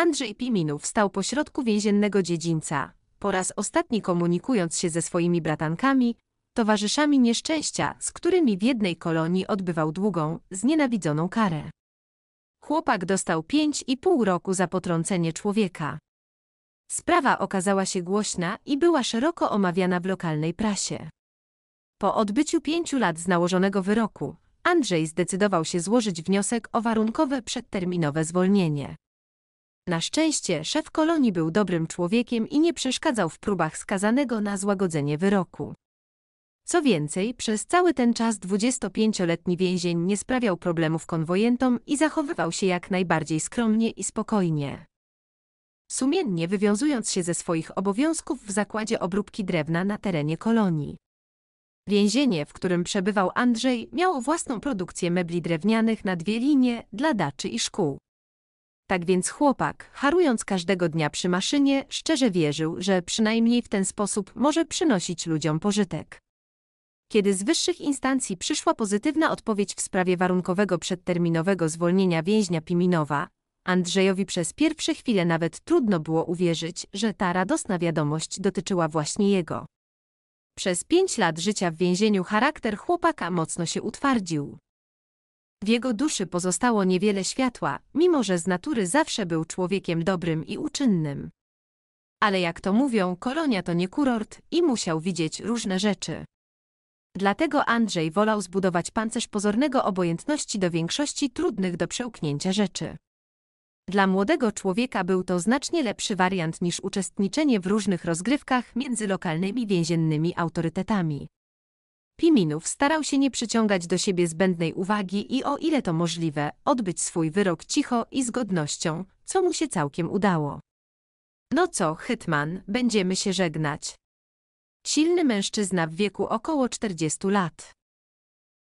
Andrzej Piminów stał pośrodku więziennego dziedzińca, po raz ostatni komunikując się ze swoimi bratankami, towarzyszami nieszczęścia, z którymi w jednej kolonii odbywał długą, znienawidzoną karę. Chłopak dostał pięć i pół roku za potrącenie człowieka. Sprawa okazała się głośna i była szeroko omawiana w lokalnej prasie. Po odbyciu pięciu lat z nałożonego wyroku, Andrzej zdecydował się złożyć wniosek o warunkowe przedterminowe zwolnienie. Na szczęście szef kolonii był dobrym człowiekiem i nie przeszkadzał w próbach skazanego na złagodzenie wyroku. Co więcej, przez cały ten czas 25-letni więzień nie sprawiał problemów konwojentom i zachowywał się jak najbardziej skromnie i spokojnie. Sumiennie wywiązując się ze swoich obowiązków w zakładzie obróbki drewna na terenie kolonii. Więzienie, w którym przebywał Andrzej, miało własną produkcję mebli drewnianych na dwie linie dla daczy i szkół. Tak więc chłopak, harując każdego dnia przy maszynie, szczerze wierzył, że przynajmniej w ten sposób może przynosić ludziom pożytek. Kiedy z wyższych instancji przyszła pozytywna odpowiedź w sprawie warunkowego przedterminowego zwolnienia więźnia Piminowa, Andrzejowi przez pierwsze chwile nawet trudno było uwierzyć, że ta radosna wiadomość dotyczyła właśnie jego. Przez pięć lat życia w więzieniu charakter chłopaka mocno się utwardził. W jego duszy pozostało niewiele światła, mimo że z natury zawsze był człowiekiem dobrym i uczynnym. Ale jak to mówią, kolonia to nie kurort i musiał widzieć różne rzeczy. Dlatego Andrzej wolał zbudować pancerz pozornego obojętności do większości trudnych do przełknięcia rzeczy. Dla młodego człowieka był to znacznie lepszy wariant niż uczestniczenie w różnych rozgrywkach między lokalnymi więziennymi autorytetami. Piminów starał się nie przyciągać do siebie zbędnej uwagi i o ile to możliwe, odbyć swój wyrok cicho i z godnością, co mu się całkiem udało. No co, Hytman, będziemy się żegnać. Silny mężczyzna w wieku około 40 lat.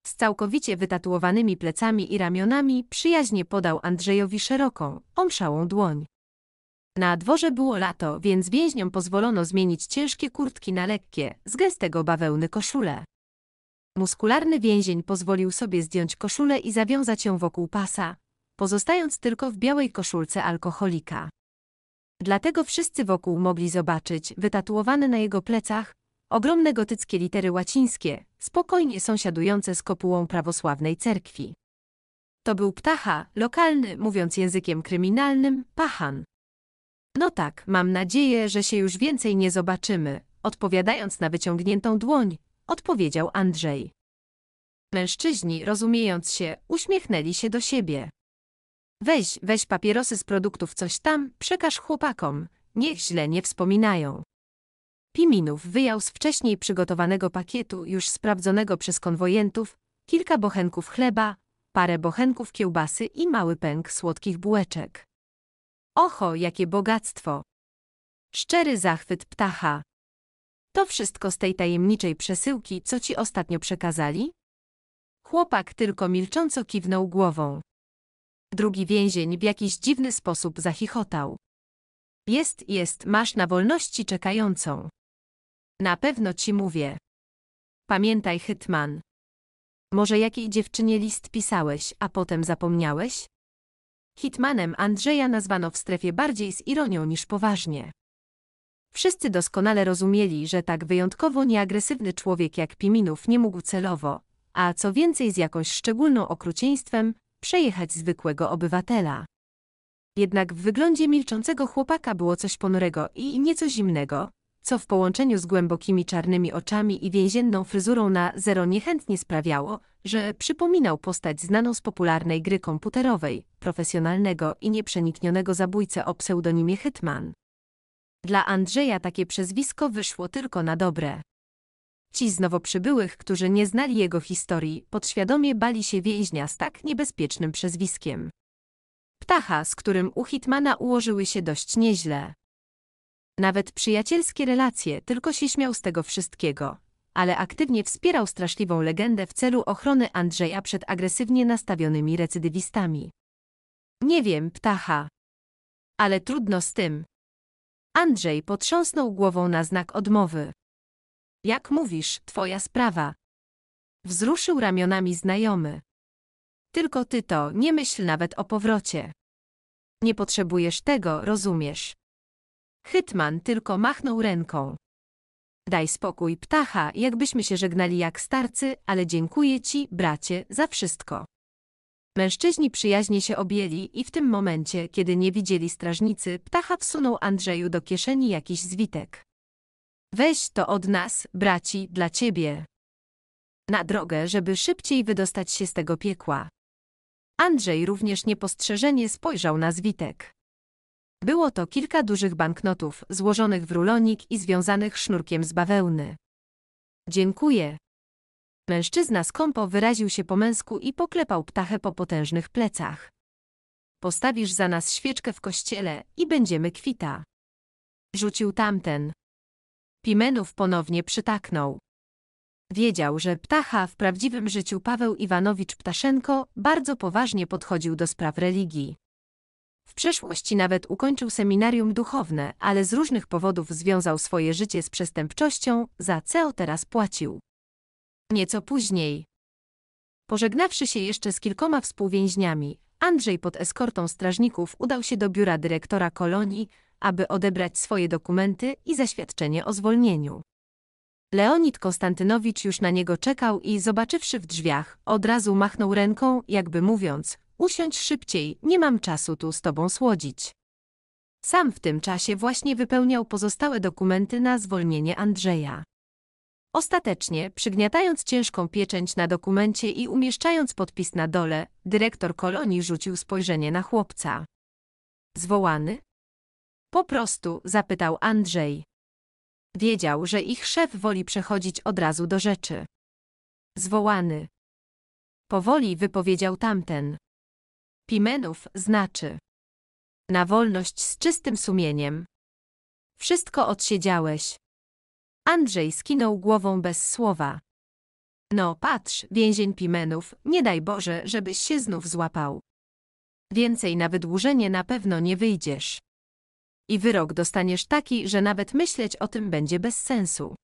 Z całkowicie wytatuowanymi plecami i ramionami przyjaźnie podał Andrzejowi szeroką, omszałą dłoń. Na dworze było lato, więc więźniom pozwolono zmienić ciężkie kurtki na lekkie, z gęstego bawełny koszule. Muskularny więzień pozwolił sobie zdjąć koszulę i zawiązać ją wokół pasa, pozostając tylko w białej koszulce alkoholika. Dlatego wszyscy wokół mogli zobaczyć wytatuowane na jego plecach ogromne gotyckie litery łacińskie, spokojnie sąsiadujące z kopułą prawosławnej cerkwi. To był ptacha, lokalny, mówiąc językiem kryminalnym, pachan. No tak, mam nadzieję, że się już więcej nie zobaczymy, odpowiadając na wyciągniętą dłoń, odpowiedział Andrzej. Mężczyźni, rozumiejąc się, uśmiechnęli się do siebie. Weź, weź papierosy z produktów coś tam, przekaż chłopakom, niech źle nie wspominają. Piminów wyjął z wcześniej przygotowanego pakietu, już sprawdzonego przez konwojentów, kilka bochenków chleba, parę bochenków kiełbasy i mały pęk słodkich bułeczek. Oho, jakie bogactwo! Szczery zachwyt ptacha. To wszystko z tej tajemniczej przesyłki, co ci ostatnio przekazali? Chłopak tylko milcząco kiwnął głową. Drugi więzień w jakiś dziwny sposób zachichotał. Jest, jest, masz na wolności czekającą. Na pewno ci mówię. Pamiętaj, Hytman. Może jakiej dziewczynie list pisałeś, a potem zapomniałeś? Hitmanem Andrzeja nazwano w strefie bardziej z ironią niż poważnie. Wszyscy doskonale rozumieli, że tak wyjątkowo nieagresywny człowiek jak Piminów nie mógł celowo, a co więcej z jakąś szczególną okrucieństwem, przejechać zwykłego obywatela. Jednak w wyglądzie milczącego chłopaka było coś ponurego i nieco zimnego, co w połączeniu z głębokimi czarnymi oczami i więzienną fryzurą na zero niechętnie sprawiało, że przypominał postać znaną z popularnej gry komputerowej, profesjonalnego i nieprzeniknionego zabójcę o pseudonimie Hitman. Dla Andrzeja takie przezwisko wyszło tylko na dobre. Ci z nowo przybyłych, którzy nie znali jego historii, podświadomie bali się więźnia z tak niebezpiecznym przezwiskiem. Ptacha, z którym u Hitmana ułożyły się dość nieźle. Nawet przyjacielskie relacje tylko się śmiał z tego wszystkiego, ale aktywnie wspierał straszliwą legendę w celu ochrony Andrzeja przed agresywnie nastawionymi recydywistami. Nie wiem, ptacha. Ale trudno z tym. Andrzej potrząsnął głową na znak odmowy. Jak mówisz, twoja sprawa. Wzruszył ramionami znajomy. Tylko ty to, nie myśl nawet o powrocie. Nie potrzebujesz tego, rozumiesz. Hytman tylko machnął ręką. Daj spokój, ptacha, jakbyśmy się żegnali jak starcy, ale dziękuję ci, bracie, za wszystko. Mężczyźni przyjaźnie się objęli i w tym momencie, kiedy nie widzieli strażnicy, ptacha wsunął Andrzeju do kieszeni jakiś zwitek. Weź to od nas, braci, dla ciebie. Na drogę, żeby szybciej wydostać się z tego piekła. Andrzej również niepostrzeżenie spojrzał na zwitek. Było to kilka dużych banknotów, złożonych w rulonik i związanych sznurkiem z bawełny. Dziękuję, Mężczyzna skąpo wyraził się po męsku i poklepał ptachę po potężnych plecach. Postawisz za nas świeczkę w kościele i będziemy kwita. Rzucił tamten. Pimenów ponownie przytaknął. Wiedział, że ptacha w prawdziwym życiu Paweł Iwanowicz Ptaszenko bardzo poważnie podchodził do spraw religii. W przeszłości nawet ukończył seminarium duchowne, ale z różnych powodów związał swoje życie z przestępczością, za co teraz płacił. Nieco później. Pożegnawszy się jeszcze z kilkoma współwięźniami, Andrzej pod eskortą strażników udał się do biura dyrektora kolonii, aby odebrać swoje dokumenty i zaświadczenie o zwolnieniu. Leonid Konstantynowicz już na niego czekał i zobaczywszy w drzwiach, od razu machnął ręką, jakby mówiąc, usiądź szybciej, nie mam czasu tu z tobą słodzić. Sam w tym czasie właśnie wypełniał pozostałe dokumenty na zwolnienie Andrzeja. Ostatecznie, przygniatając ciężką pieczęć na dokumencie i umieszczając podpis na dole, dyrektor kolonii rzucił spojrzenie na chłopca. Zwołany? Po prostu, zapytał Andrzej. Wiedział, że ich szef woli przechodzić od razu do rzeczy. Zwołany. Powoli wypowiedział tamten. Pimenów znaczy. Na wolność z czystym sumieniem. Wszystko odsiedziałeś. Andrzej skinął głową bez słowa. No patrz, więzień pimenów, nie daj Boże, żebyś się znów złapał. Więcej na wydłużenie na pewno nie wyjdziesz. I wyrok dostaniesz taki, że nawet myśleć o tym będzie bez sensu.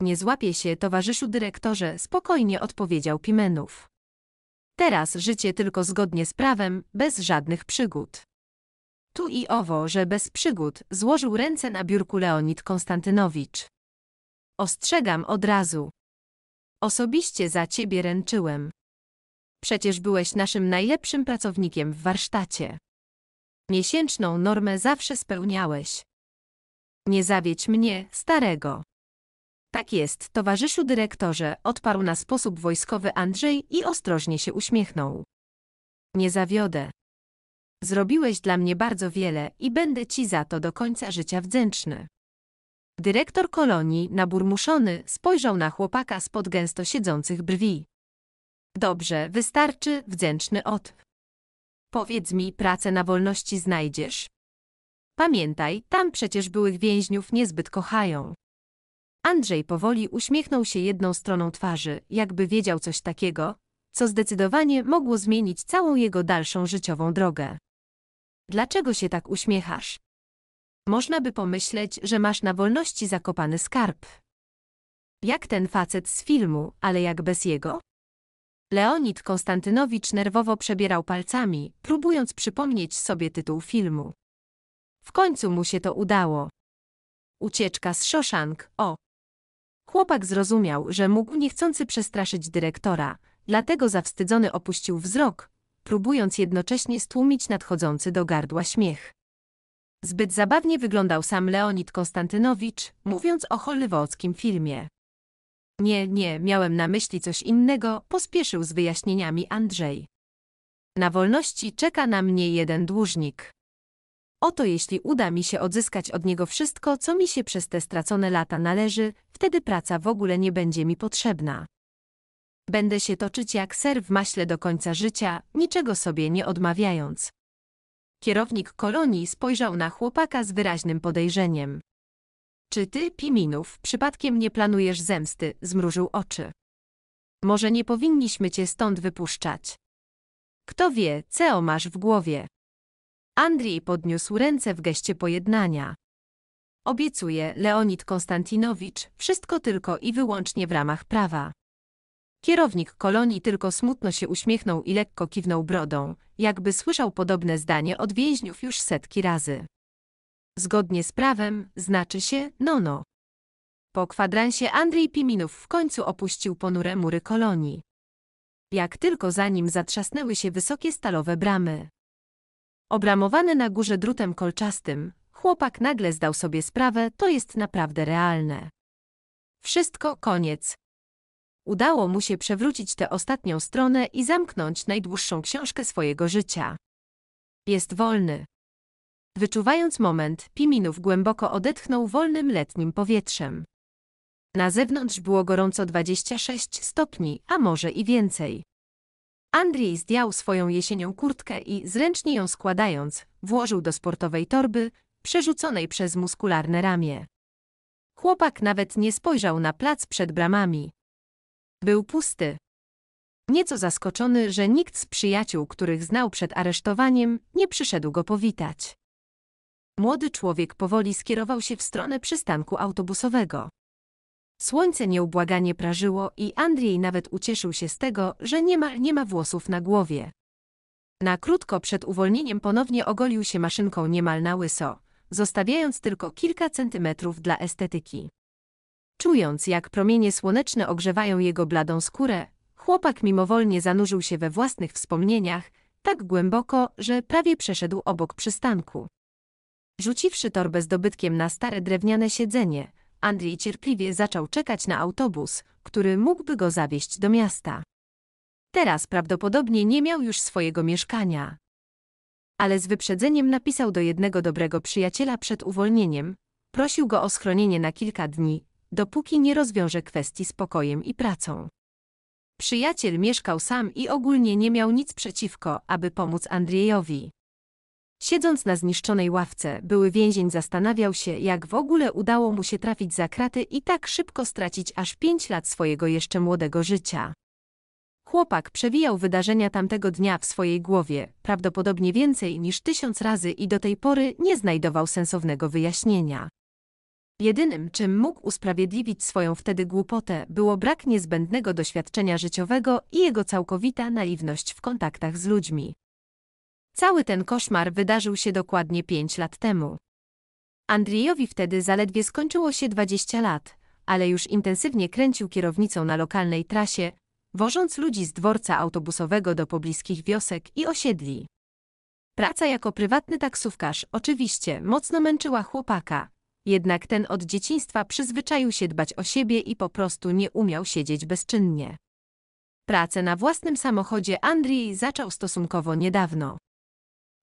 Nie złapie się, towarzyszu dyrektorze, spokojnie odpowiedział Pimenów. Teraz życie tylko zgodnie z prawem, bez żadnych przygód. Tu i owo, że bez przygód, złożył ręce na biurku Leonid Konstantynowicz. Ostrzegam od razu. Osobiście za ciebie ręczyłem. Przecież byłeś naszym najlepszym pracownikiem w warsztacie. Miesięczną normę zawsze spełniałeś. Nie zawiedź mnie, starego. Tak jest, towarzyszu dyrektorze, odparł na sposób wojskowy Andrzej i ostrożnie się uśmiechnął. Nie zawiodę. Zrobiłeś dla mnie bardzo wiele i będę ci za to do końca życia wdzięczny. Dyrektor kolonii, naburmuszony, spojrzał na chłopaka spod gęsto siedzących brwi. Dobrze, wystarczy, wdzięczny od. Powiedz mi, pracę na wolności znajdziesz? Pamiętaj, tam przecież byłych więźniów niezbyt kochają. Andrzej powoli uśmiechnął się jedną stroną twarzy, jakby wiedział coś takiego, co zdecydowanie mogło zmienić całą jego dalszą życiową drogę. Dlaczego się tak uśmiechasz? Można by pomyśleć, że masz na wolności zakopany skarb. Jak ten facet z filmu, ale jak bez jego? Leonid Konstantynowicz nerwowo przebierał palcami, próbując przypomnieć sobie tytuł filmu. W końcu mu się to udało. Ucieczka z Szoszank, o. Chłopak zrozumiał, że mógł niechcący przestraszyć dyrektora, dlatego zawstydzony opuścił wzrok, próbując jednocześnie stłumić nadchodzący do gardła śmiech. Zbyt zabawnie wyglądał sam Leonid Konstantynowicz, mówiąc o hollywoodzkim filmie. Nie, nie, miałem na myśli coś innego, pospieszył z wyjaśnieniami Andrzej. Na wolności czeka na mnie jeden dłużnik. Oto jeśli uda mi się odzyskać od niego wszystko, co mi się przez te stracone lata należy, wtedy praca w ogóle nie będzie mi potrzebna. Będę się toczyć jak ser w maśle do końca życia, niczego sobie nie odmawiając. Kierownik kolonii spojrzał na chłopaka z wyraźnym podejrzeniem. Czy ty, Piminów, przypadkiem nie planujesz zemsty? Zmrużył oczy. Może nie powinniśmy cię stąd wypuszczać. Kto wie, co masz w głowie? Andrii podniósł ręce w geście pojednania. Obiecuje Leonid Konstantinowicz, wszystko tylko i wyłącznie w ramach prawa. Kierownik kolonii tylko smutno się uśmiechnął i lekko kiwnął brodą, jakby słyszał podobne zdanie od więźniów już setki razy. Zgodnie z prawem, znaczy się, no no. Po kwadransie Andrzej Piminów w końcu opuścił ponure mury kolonii. Jak tylko za nim zatrzasnęły się wysokie stalowe bramy. Obramowany na górze drutem kolczastym, chłopak nagle zdał sobie sprawę, to jest naprawdę realne. Wszystko, koniec, Udało mu się przewrócić tę ostatnią stronę i zamknąć najdłuższą książkę swojego życia. Jest wolny. Wyczuwając moment, Piminów głęboko odetchnął wolnym letnim powietrzem. Na zewnątrz było gorąco 26 stopni, a może i więcej. Andrzej zdjął swoją jesienią kurtkę i, zręcznie ją składając, włożył do sportowej torby, przerzuconej przez muskularne ramię. Chłopak nawet nie spojrzał na plac przed bramami. Był pusty. Nieco zaskoczony, że nikt z przyjaciół, których znał przed aresztowaniem, nie przyszedł go powitać. Młody człowiek powoli skierował się w stronę przystanku autobusowego. Słońce nieubłaganie prażyło i Andrzej nawet ucieszył się z tego, że nie ma, nie ma włosów na głowie. Na krótko przed uwolnieniem ponownie ogolił się maszynką niemal na łyso, zostawiając tylko kilka centymetrów dla estetyki. Czując, jak promienie słoneczne ogrzewają jego bladą skórę, chłopak mimowolnie zanurzył się we własnych wspomnieniach, tak głęboko, że prawie przeszedł obok przystanku. Rzuciwszy torbę z dobytkiem na stare drewniane siedzenie, Andrzej cierpliwie zaczął czekać na autobus, który mógłby go zawieźć do miasta. Teraz prawdopodobnie nie miał już swojego mieszkania. Ale z wyprzedzeniem napisał do jednego dobrego przyjaciela przed uwolnieniem, prosił go o schronienie na kilka dni, dopóki nie rozwiąże kwestii spokojem i pracą. Przyjaciel mieszkał sam i ogólnie nie miał nic przeciwko, aby pomóc Andrzejowi. Siedząc na zniszczonej ławce, były więzień zastanawiał się, jak w ogóle udało mu się trafić za kraty i tak szybko stracić aż pięć lat swojego jeszcze młodego życia. Chłopak przewijał wydarzenia tamtego dnia w swojej głowie, prawdopodobnie więcej niż tysiąc razy i do tej pory nie znajdował sensownego wyjaśnienia. Jedynym, czym mógł usprawiedliwić swoją wtedy głupotę, było brak niezbędnego doświadczenia życiowego i jego całkowita naiwność w kontaktach z ludźmi. Cały ten koszmar wydarzył się dokładnie pięć lat temu. Andrzejowi wtedy zaledwie skończyło się 20 lat, ale już intensywnie kręcił kierownicą na lokalnej trasie, wożąc ludzi z dworca autobusowego do pobliskich wiosek i osiedli. Praca jako prywatny taksówkarz oczywiście mocno męczyła chłopaka, jednak ten od dzieciństwa przyzwyczaił się dbać o siebie i po prostu nie umiał siedzieć bezczynnie. Pracę na własnym samochodzie Andrii zaczął stosunkowo niedawno.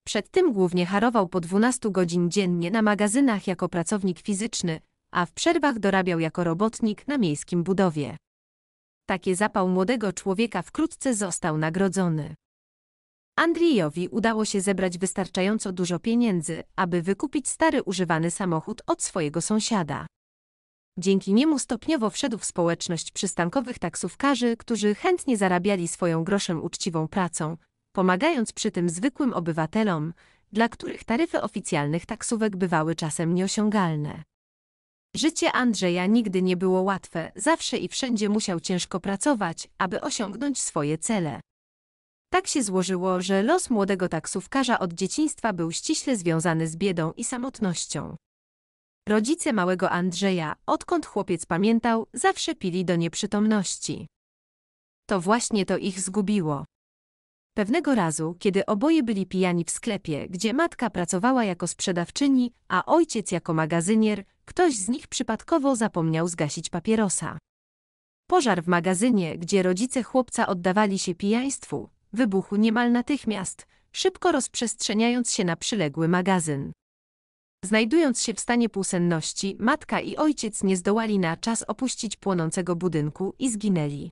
Przed tym głównie harował po 12 godzin dziennie na magazynach jako pracownik fizyczny, a w przerwach dorabiał jako robotnik na miejskim budowie. Taki zapał młodego człowieka wkrótce został nagrodzony. Andrzejowi udało się zebrać wystarczająco dużo pieniędzy, aby wykupić stary używany samochód od swojego sąsiada. Dzięki niemu stopniowo wszedł w społeczność przystankowych taksówkarzy, którzy chętnie zarabiali swoją groszem uczciwą pracą, pomagając przy tym zwykłym obywatelom, dla których taryfy oficjalnych taksówek bywały czasem nieosiągalne. Życie Andrzeja nigdy nie było łatwe, zawsze i wszędzie musiał ciężko pracować, aby osiągnąć swoje cele. Tak się złożyło, że los młodego taksówkarza od dzieciństwa był ściśle związany z biedą i samotnością. Rodzice małego Andrzeja, odkąd chłopiec pamiętał, zawsze pili do nieprzytomności. To właśnie to ich zgubiło. Pewnego razu, kiedy oboje byli pijani w sklepie, gdzie matka pracowała jako sprzedawczyni, a ojciec jako magazynier, ktoś z nich przypadkowo zapomniał zgasić papierosa. Pożar w magazynie, gdzie rodzice chłopca oddawali się pijaństwu, wybuchł niemal natychmiast, szybko rozprzestrzeniając się na przyległy magazyn. Znajdując się w stanie półsenności, matka i ojciec nie zdołali na czas opuścić płonącego budynku i zginęli.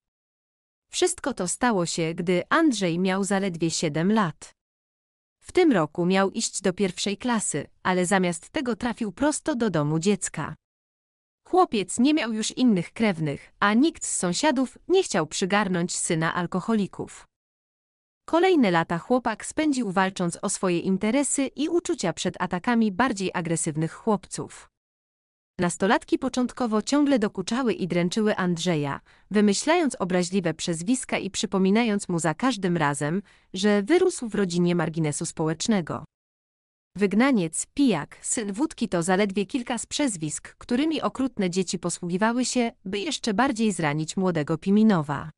Wszystko to stało się, gdy Andrzej miał zaledwie 7 lat. W tym roku miał iść do pierwszej klasy, ale zamiast tego trafił prosto do domu dziecka. Chłopiec nie miał już innych krewnych, a nikt z sąsiadów nie chciał przygarnąć syna alkoholików. Kolejne lata chłopak spędził walcząc o swoje interesy i uczucia przed atakami bardziej agresywnych chłopców. Nastolatki początkowo ciągle dokuczały i dręczyły Andrzeja, wymyślając obraźliwe przezwiska i przypominając mu za każdym razem, że wyrósł w rodzinie marginesu społecznego. Wygnaniec, pijak, syn wódki to zaledwie kilka z przezwisk, którymi okrutne dzieci posługiwały się, by jeszcze bardziej zranić młodego Piminowa.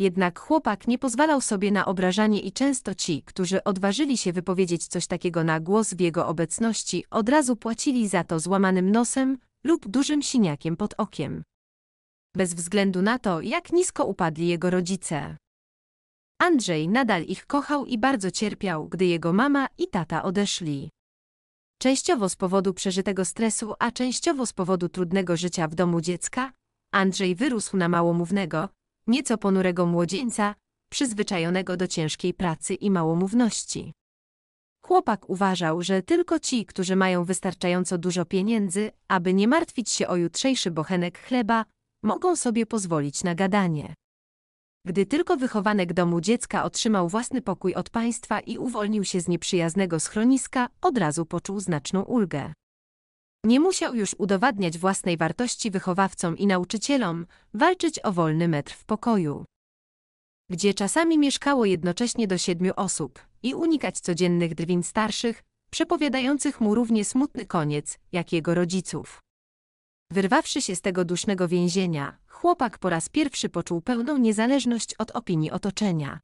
Jednak chłopak nie pozwalał sobie na obrażanie i często ci, którzy odważyli się wypowiedzieć coś takiego na głos w jego obecności, od razu płacili za to złamanym nosem lub dużym siniakiem pod okiem. Bez względu na to, jak nisko upadli jego rodzice. Andrzej nadal ich kochał i bardzo cierpiał, gdy jego mama i tata odeszli. Częściowo z powodu przeżytego stresu, a częściowo z powodu trudnego życia w domu dziecka, Andrzej wyrósł na małomównego, nieco ponurego młodzieńca, przyzwyczajonego do ciężkiej pracy i małomówności. Chłopak uważał, że tylko ci, którzy mają wystarczająco dużo pieniędzy, aby nie martwić się o jutrzejszy bochenek chleba, mogą sobie pozwolić na gadanie. Gdy tylko wychowanek domu dziecka otrzymał własny pokój od państwa i uwolnił się z nieprzyjaznego schroniska, od razu poczuł znaczną ulgę. Nie musiał już udowadniać własnej wartości wychowawcom i nauczycielom, walczyć o wolny metr w pokoju, gdzie czasami mieszkało jednocześnie do siedmiu osób i unikać codziennych drwin starszych, przepowiadających mu równie smutny koniec, jak jego rodziców. Wyrwawszy się z tego dusznego więzienia, chłopak po raz pierwszy poczuł pełną niezależność od opinii otoczenia.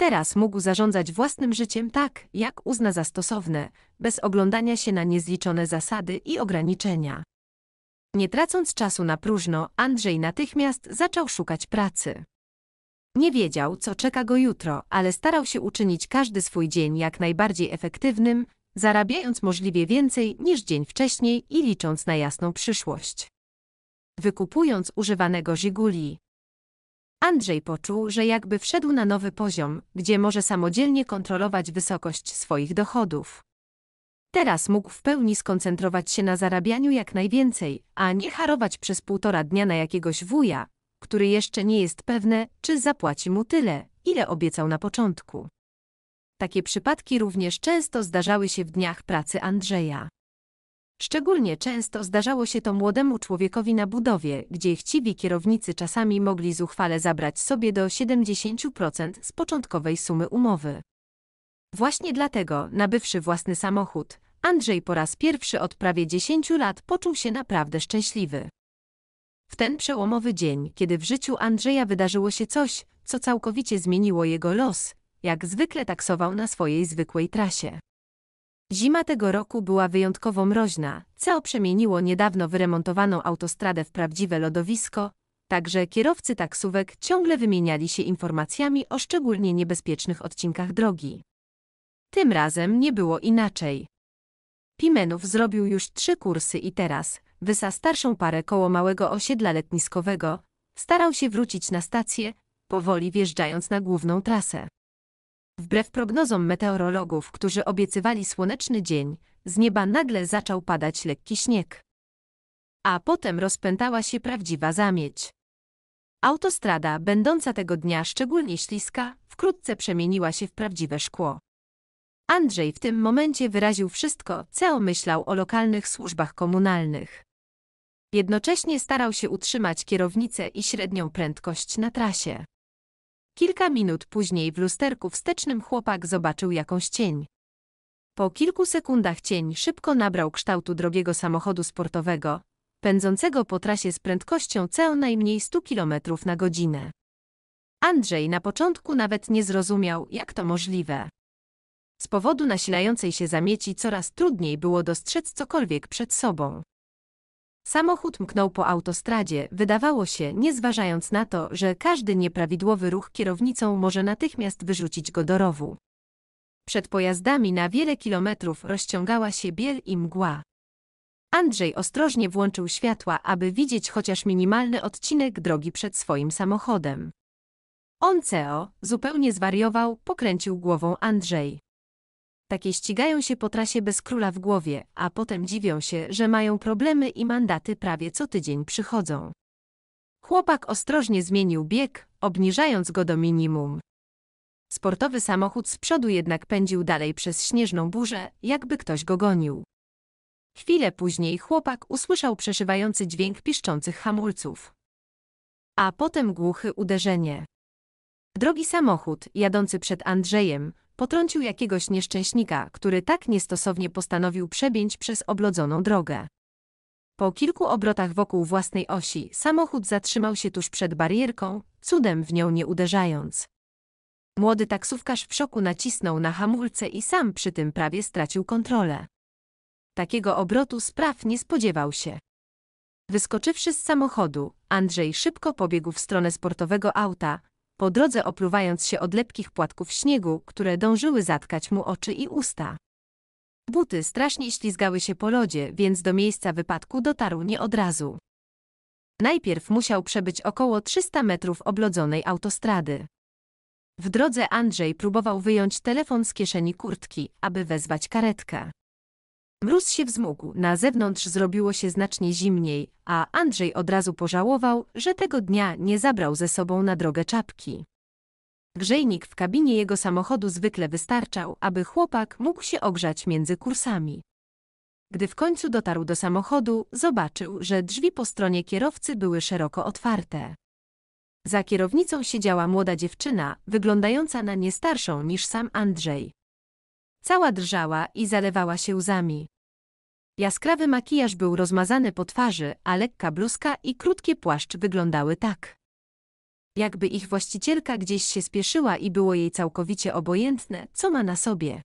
Teraz mógł zarządzać własnym życiem tak, jak uzna za stosowne, bez oglądania się na niezliczone zasady i ograniczenia. Nie tracąc czasu na próżno, Andrzej natychmiast zaczął szukać pracy. Nie wiedział, co czeka go jutro, ale starał się uczynić każdy swój dzień jak najbardziej efektywnym, zarabiając możliwie więcej niż dzień wcześniej i licząc na jasną przyszłość. Wykupując używanego Żiguli, Andrzej poczuł, że jakby wszedł na nowy poziom, gdzie może samodzielnie kontrolować wysokość swoich dochodów. Teraz mógł w pełni skoncentrować się na zarabianiu jak najwięcej, a nie harować przez półtora dnia na jakiegoś wuja, który jeszcze nie jest pewny, czy zapłaci mu tyle, ile obiecał na początku. Takie przypadki również często zdarzały się w dniach pracy Andrzeja. Szczególnie często zdarzało się to młodemu człowiekowi na budowie, gdzie chciwi kierownicy czasami mogli zuchwale zabrać sobie do 70% z początkowej sumy umowy. Właśnie dlatego, nabywszy własny samochód, Andrzej po raz pierwszy od prawie 10 lat poczuł się naprawdę szczęśliwy. W ten przełomowy dzień, kiedy w życiu Andrzeja wydarzyło się coś, co całkowicie zmieniło jego los, jak zwykle taksował na swojej zwykłej trasie. Zima tego roku była wyjątkowo mroźna, co przemieniło niedawno wyremontowaną autostradę w prawdziwe lodowisko, także kierowcy taksówek ciągle wymieniali się informacjami o szczególnie niebezpiecznych odcinkach drogi. Tym razem nie było inaczej. Pimenów zrobił już trzy kursy i teraz, wysa starszą parę koło małego osiedla letniskowego, starał się wrócić na stację, powoli wjeżdżając na główną trasę. Wbrew prognozom meteorologów, którzy obiecywali słoneczny dzień, z nieba nagle zaczął padać lekki śnieg. A potem rozpętała się prawdziwa zamieć. Autostrada, będąca tego dnia szczególnie śliska, wkrótce przemieniła się w prawdziwe szkło. Andrzej w tym momencie wyraził wszystko, co myślał o lokalnych służbach komunalnych. Jednocześnie starał się utrzymać kierownicę i średnią prędkość na trasie. Kilka minut później w lusterku wstecznym chłopak zobaczył jakąś cień. Po kilku sekundach cień szybko nabrał kształtu drogiego samochodu sportowego, pędzącego po trasie z prędkością co najmniej 100 km na godzinę. Andrzej na początku nawet nie zrozumiał, jak to możliwe. Z powodu nasilającej się zamieci coraz trudniej było dostrzec cokolwiek przed sobą. Samochód mknął po autostradzie, wydawało się, nie zważając na to, że każdy nieprawidłowy ruch kierownicą może natychmiast wyrzucić go do rowu. Przed pojazdami na wiele kilometrów rozciągała się biel i mgła. Andrzej ostrożnie włączył światła, aby widzieć chociaż minimalny odcinek drogi przed swoim samochodem. On CEO zupełnie zwariował, pokręcił głową Andrzej. Takie ścigają się po trasie bez króla w głowie, a potem dziwią się, że mają problemy i mandaty prawie co tydzień przychodzą. Chłopak ostrożnie zmienił bieg, obniżając go do minimum. Sportowy samochód z przodu jednak pędził dalej przez śnieżną burzę, jakby ktoś go gonił. Chwilę później chłopak usłyszał przeszywający dźwięk piszczących hamulców. A potem głuchy uderzenie. Drogi samochód, jadący przed Andrzejem, potrącił jakiegoś nieszczęśnika, który tak niestosownie postanowił przebić przez oblodzoną drogę. Po kilku obrotach wokół własnej osi samochód zatrzymał się tuż przed barierką, cudem w nią nie uderzając. Młody taksówkarz w szoku nacisnął na hamulce i sam przy tym prawie stracił kontrolę. Takiego obrotu spraw nie spodziewał się. Wyskoczywszy z samochodu, Andrzej szybko pobiegł w stronę sportowego auta, po drodze opluwając się od lepkich płatków śniegu, które dążyły zatkać mu oczy i usta. Buty strasznie ślizgały się po lodzie, więc do miejsca wypadku dotarł nie od razu. Najpierw musiał przebyć około 300 metrów oblodzonej autostrady. W drodze Andrzej próbował wyjąć telefon z kieszeni kurtki, aby wezwać karetkę. Mróz się wzmógł, na zewnątrz zrobiło się znacznie zimniej, a Andrzej od razu pożałował, że tego dnia nie zabrał ze sobą na drogę czapki. Grzejnik w kabinie jego samochodu zwykle wystarczał, aby chłopak mógł się ogrzać między kursami. Gdy w końcu dotarł do samochodu, zobaczył, że drzwi po stronie kierowcy były szeroko otwarte. Za kierownicą siedziała młoda dziewczyna, wyglądająca na nie starszą niż sam Andrzej. Cała drżała i zalewała się łzami. Jaskrawy makijaż był rozmazany po twarzy, a lekka bluzka i krótkie płaszcz wyglądały tak. Jakby ich właścicielka gdzieś się spieszyła i było jej całkowicie obojętne, co ma na sobie.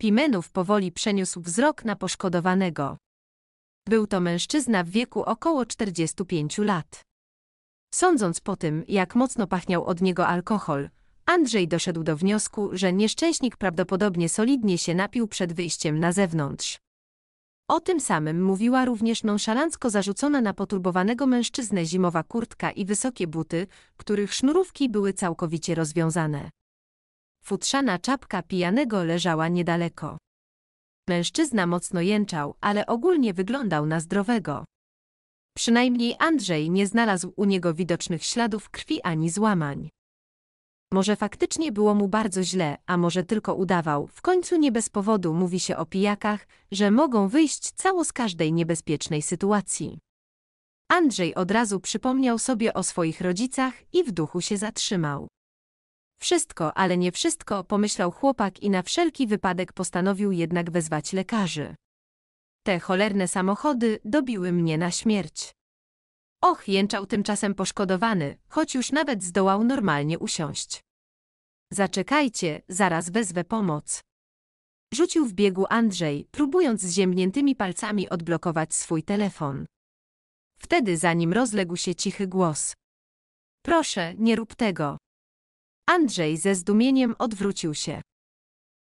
Pimenów powoli przeniósł wzrok na poszkodowanego. Był to mężczyzna w wieku około 45 lat. Sądząc po tym, jak mocno pachniał od niego alkohol, Andrzej doszedł do wniosku, że nieszczęśnik prawdopodobnie solidnie się napił przed wyjściem na zewnątrz. O tym samym mówiła również nonszalancko zarzucona na poturbowanego mężczyznę zimowa kurtka i wysokie buty, których sznurówki były całkowicie rozwiązane. Futrzana czapka pijanego leżała niedaleko. Mężczyzna mocno jęczał, ale ogólnie wyglądał na zdrowego. Przynajmniej Andrzej nie znalazł u niego widocznych śladów krwi ani złamań. Może faktycznie było mu bardzo źle, a może tylko udawał. W końcu nie bez powodu mówi się o pijakach, że mogą wyjść cało z każdej niebezpiecznej sytuacji. Andrzej od razu przypomniał sobie o swoich rodzicach i w duchu się zatrzymał. Wszystko, ale nie wszystko, pomyślał chłopak i na wszelki wypadek postanowił jednak wezwać lekarzy. Te cholerne samochody dobiły mnie na śmierć. Och, jęczał tymczasem poszkodowany, choć już nawet zdołał normalnie usiąść. Zaczekajcie, zaraz wezwę pomoc. Rzucił w biegu Andrzej, próbując ziemniętymi palcami odblokować swój telefon. Wtedy za nim rozległ się cichy głos. Proszę, nie rób tego. Andrzej ze zdumieniem odwrócił się.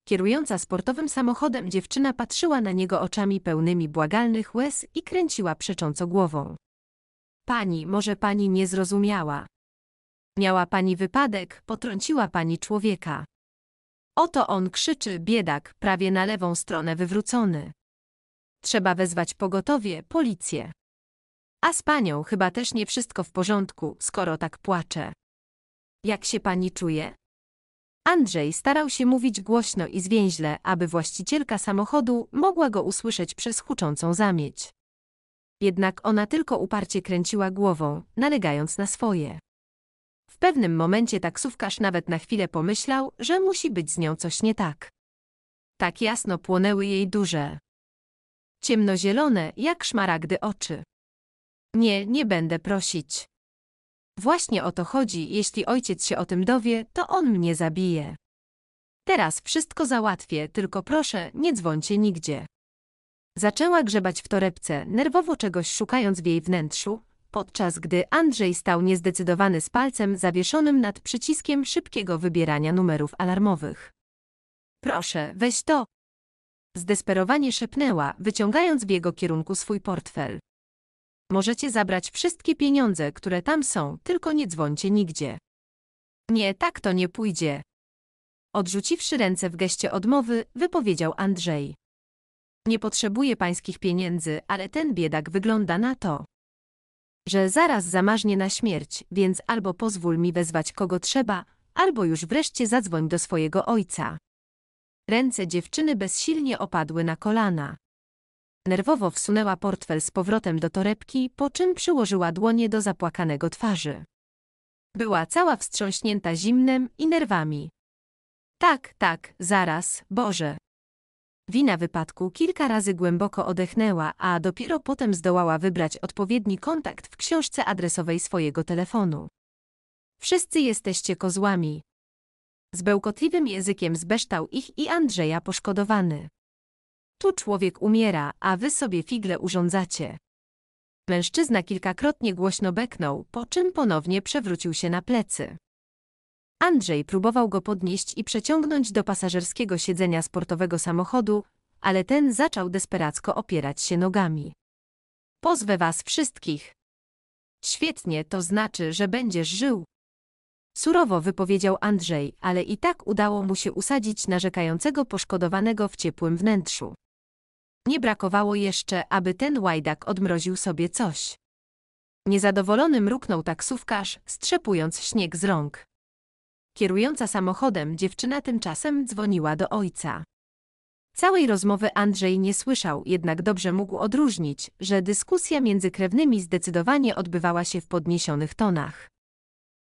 Kierująca sportowym samochodem dziewczyna patrzyła na niego oczami pełnymi błagalnych łez i kręciła przecząco głową. Pani, może pani nie zrozumiała. Miała pani wypadek, potrąciła pani człowieka. Oto on krzyczy, biedak, prawie na lewą stronę wywrócony. Trzeba wezwać pogotowie, policję. A z panią chyba też nie wszystko w porządku, skoro tak płacze. Jak się pani czuje? Andrzej starał się mówić głośno i zwięźle, aby właścicielka samochodu mogła go usłyszeć przez huczącą zamieć. Jednak ona tylko uparcie kręciła głową, nalegając na swoje. W pewnym momencie taksówkarz nawet na chwilę pomyślał, że musi być z nią coś nie tak. Tak jasno płonęły jej duże, ciemnozielone jak szmaragdy oczy. Nie, nie będę prosić. Właśnie o to chodzi, jeśli ojciec się o tym dowie, to on mnie zabije. Teraz wszystko załatwię, tylko proszę, nie dzwońcie nigdzie. Zaczęła grzebać w torebce, nerwowo czegoś szukając w jej wnętrzu, podczas gdy Andrzej stał niezdecydowany z palcem zawieszonym nad przyciskiem szybkiego wybierania numerów alarmowych. Proszę, weź to! Zdesperowanie szepnęła, wyciągając w jego kierunku swój portfel. Możecie zabrać wszystkie pieniądze, które tam są, tylko nie dzwońcie nigdzie. Nie, tak to nie pójdzie. Odrzuciwszy ręce w geście odmowy, wypowiedział Andrzej. Nie potrzebuje pańskich pieniędzy, ale ten biedak wygląda na to, że zaraz zamarznie na śmierć, więc albo pozwól mi wezwać kogo trzeba, albo już wreszcie zadzwoń do swojego ojca. Ręce dziewczyny bezsilnie opadły na kolana. Nerwowo wsunęła portfel z powrotem do torebki, po czym przyłożyła dłonie do zapłakanego twarzy. Była cała wstrząśnięta zimnem i nerwami. Tak, tak, zaraz, Boże. Wina wypadku kilka razy głęboko odechnęła, a dopiero potem zdołała wybrać odpowiedni kontakt w książce adresowej swojego telefonu. Wszyscy jesteście kozłami. Z bełkotliwym językiem zbeształ ich i Andrzeja poszkodowany. Tu człowiek umiera, a wy sobie figle urządzacie. Mężczyzna kilkakrotnie głośno beknął, po czym ponownie przewrócił się na plecy. Andrzej próbował go podnieść i przeciągnąć do pasażerskiego siedzenia sportowego samochodu, ale ten zaczął desperacko opierać się nogami. Pozwę was wszystkich. Świetnie, to znaczy, że będziesz żył. Surowo wypowiedział Andrzej, ale i tak udało mu się usadzić narzekającego poszkodowanego w ciepłym wnętrzu. Nie brakowało jeszcze, aby ten łajdak odmroził sobie coś. Niezadowolony mruknął taksówkarz, strzepując śnieg z rąk. Kierująca samochodem dziewczyna tymczasem dzwoniła do ojca. Całej rozmowy Andrzej nie słyszał, jednak dobrze mógł odróżnić, że dyskusja między krewnymi zdecydowanie odbywała się w podniesionych tonach.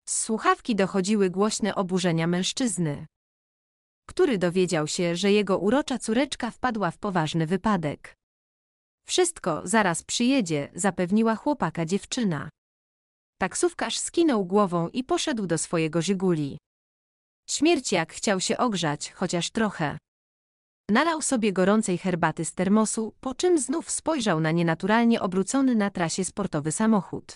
Z słuchawki dochodziły głośne oburzenia mężczyzny, który dowiedział się, że jego urocza córeczka wpadła w poważny wypadek. Wszystko zaraz przyjedzie, zapewniła chłopaka dziewczyna. Taksówkarz skinął głową i poszedł do swojego żiguli jak chciał się ogrzać, chociaż trochę. Nalał sobie gorącej herbaty z termosu, po czym znów spojrzał na nienaturalnie obrócony na trasie sportowy samochód.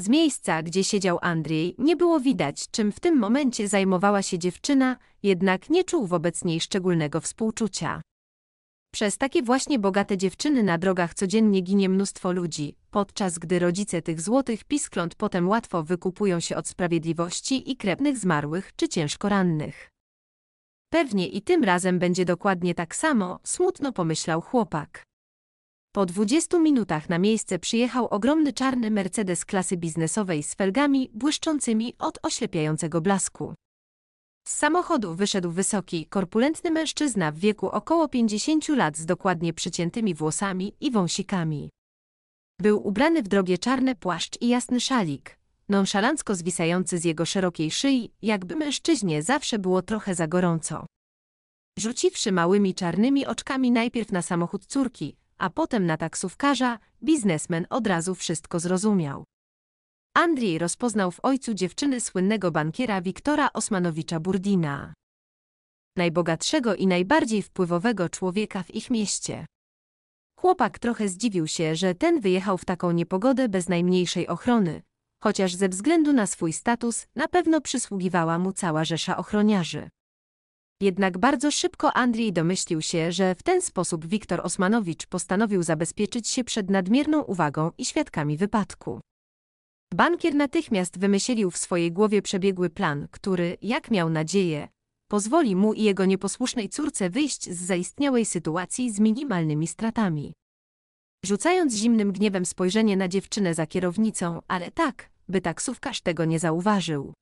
Z miejsca, gdzie siedział Andrzej, nie było widać, czym w tym momencie zajmowała się dziewczyna, jednak nie czuł wobec niej szczególnego współczucia. Przez takie właśnie bogate dziewczyny na drogach codziennie ginie mnóstwo ludzi, podczas gdy rodzice tych złotych piskląt potem łatwo wykupują się od sprawiedliwości i krewnych zmarłych czy ciężko rannych. Pewnie i tym razem będzie dokładnie tak samo, smutno pomyślał chłopak. Po 20 minutach na miejsce przyjechał ogromny czarny Mercedes klasy biznesowej z felgami błyszczącymi od oślepiającego blasku. Z samochodu wyszedł wysoki, korpulentny mężczyzna w wieku około 50 lat z dokładnie przyciętymi włosami i wąsikami. Był ubrany w drogie czarne płaszcz i jasny szalik, nonszalancko zwisający z jego szerokiej szyi, jakby mężczyźnie zawsze było trochę za gorąco. Rzuciwszy małymi czarnymi oczkami najpierw na samochód córki, a potem na taksówkarza, biznesmen od razu wszystko zrozumiał. Andrzej rozpoznał w ojcu dziewczyny słynnego bankiera Wiktora Osmanowicza Burdina, najbogatszego i najbardziej wpływowego człowieka w ich mieście. Chłopak trochę zdziwił się, że ten wyjechał w taką niepogodę bez najmniejszej ochrony, chociaż ze względu na swój status na pewno przysługiwała mu cała rzesza ochroniarzy. Jednak bardzo szybko Andrzej domyślił się, że w ten sposób Wiktor Osmanowicz postanowił zabezpieczyć się przed nadmierną uwagą i świadkami wypadku. Bankier natychmiast wymyślił w swojej głowie przebiegły plan, który, jak miał nadzieję, pozwoli mu i jego nieposłusznej córce wyjść z zaistniałej sytuacji z minimalnymi stratami. Rzucając zimnym gniewem spojrzenie na dziewczynę za kierownicą, ale tak, by taksówkarz tego nie zauważył.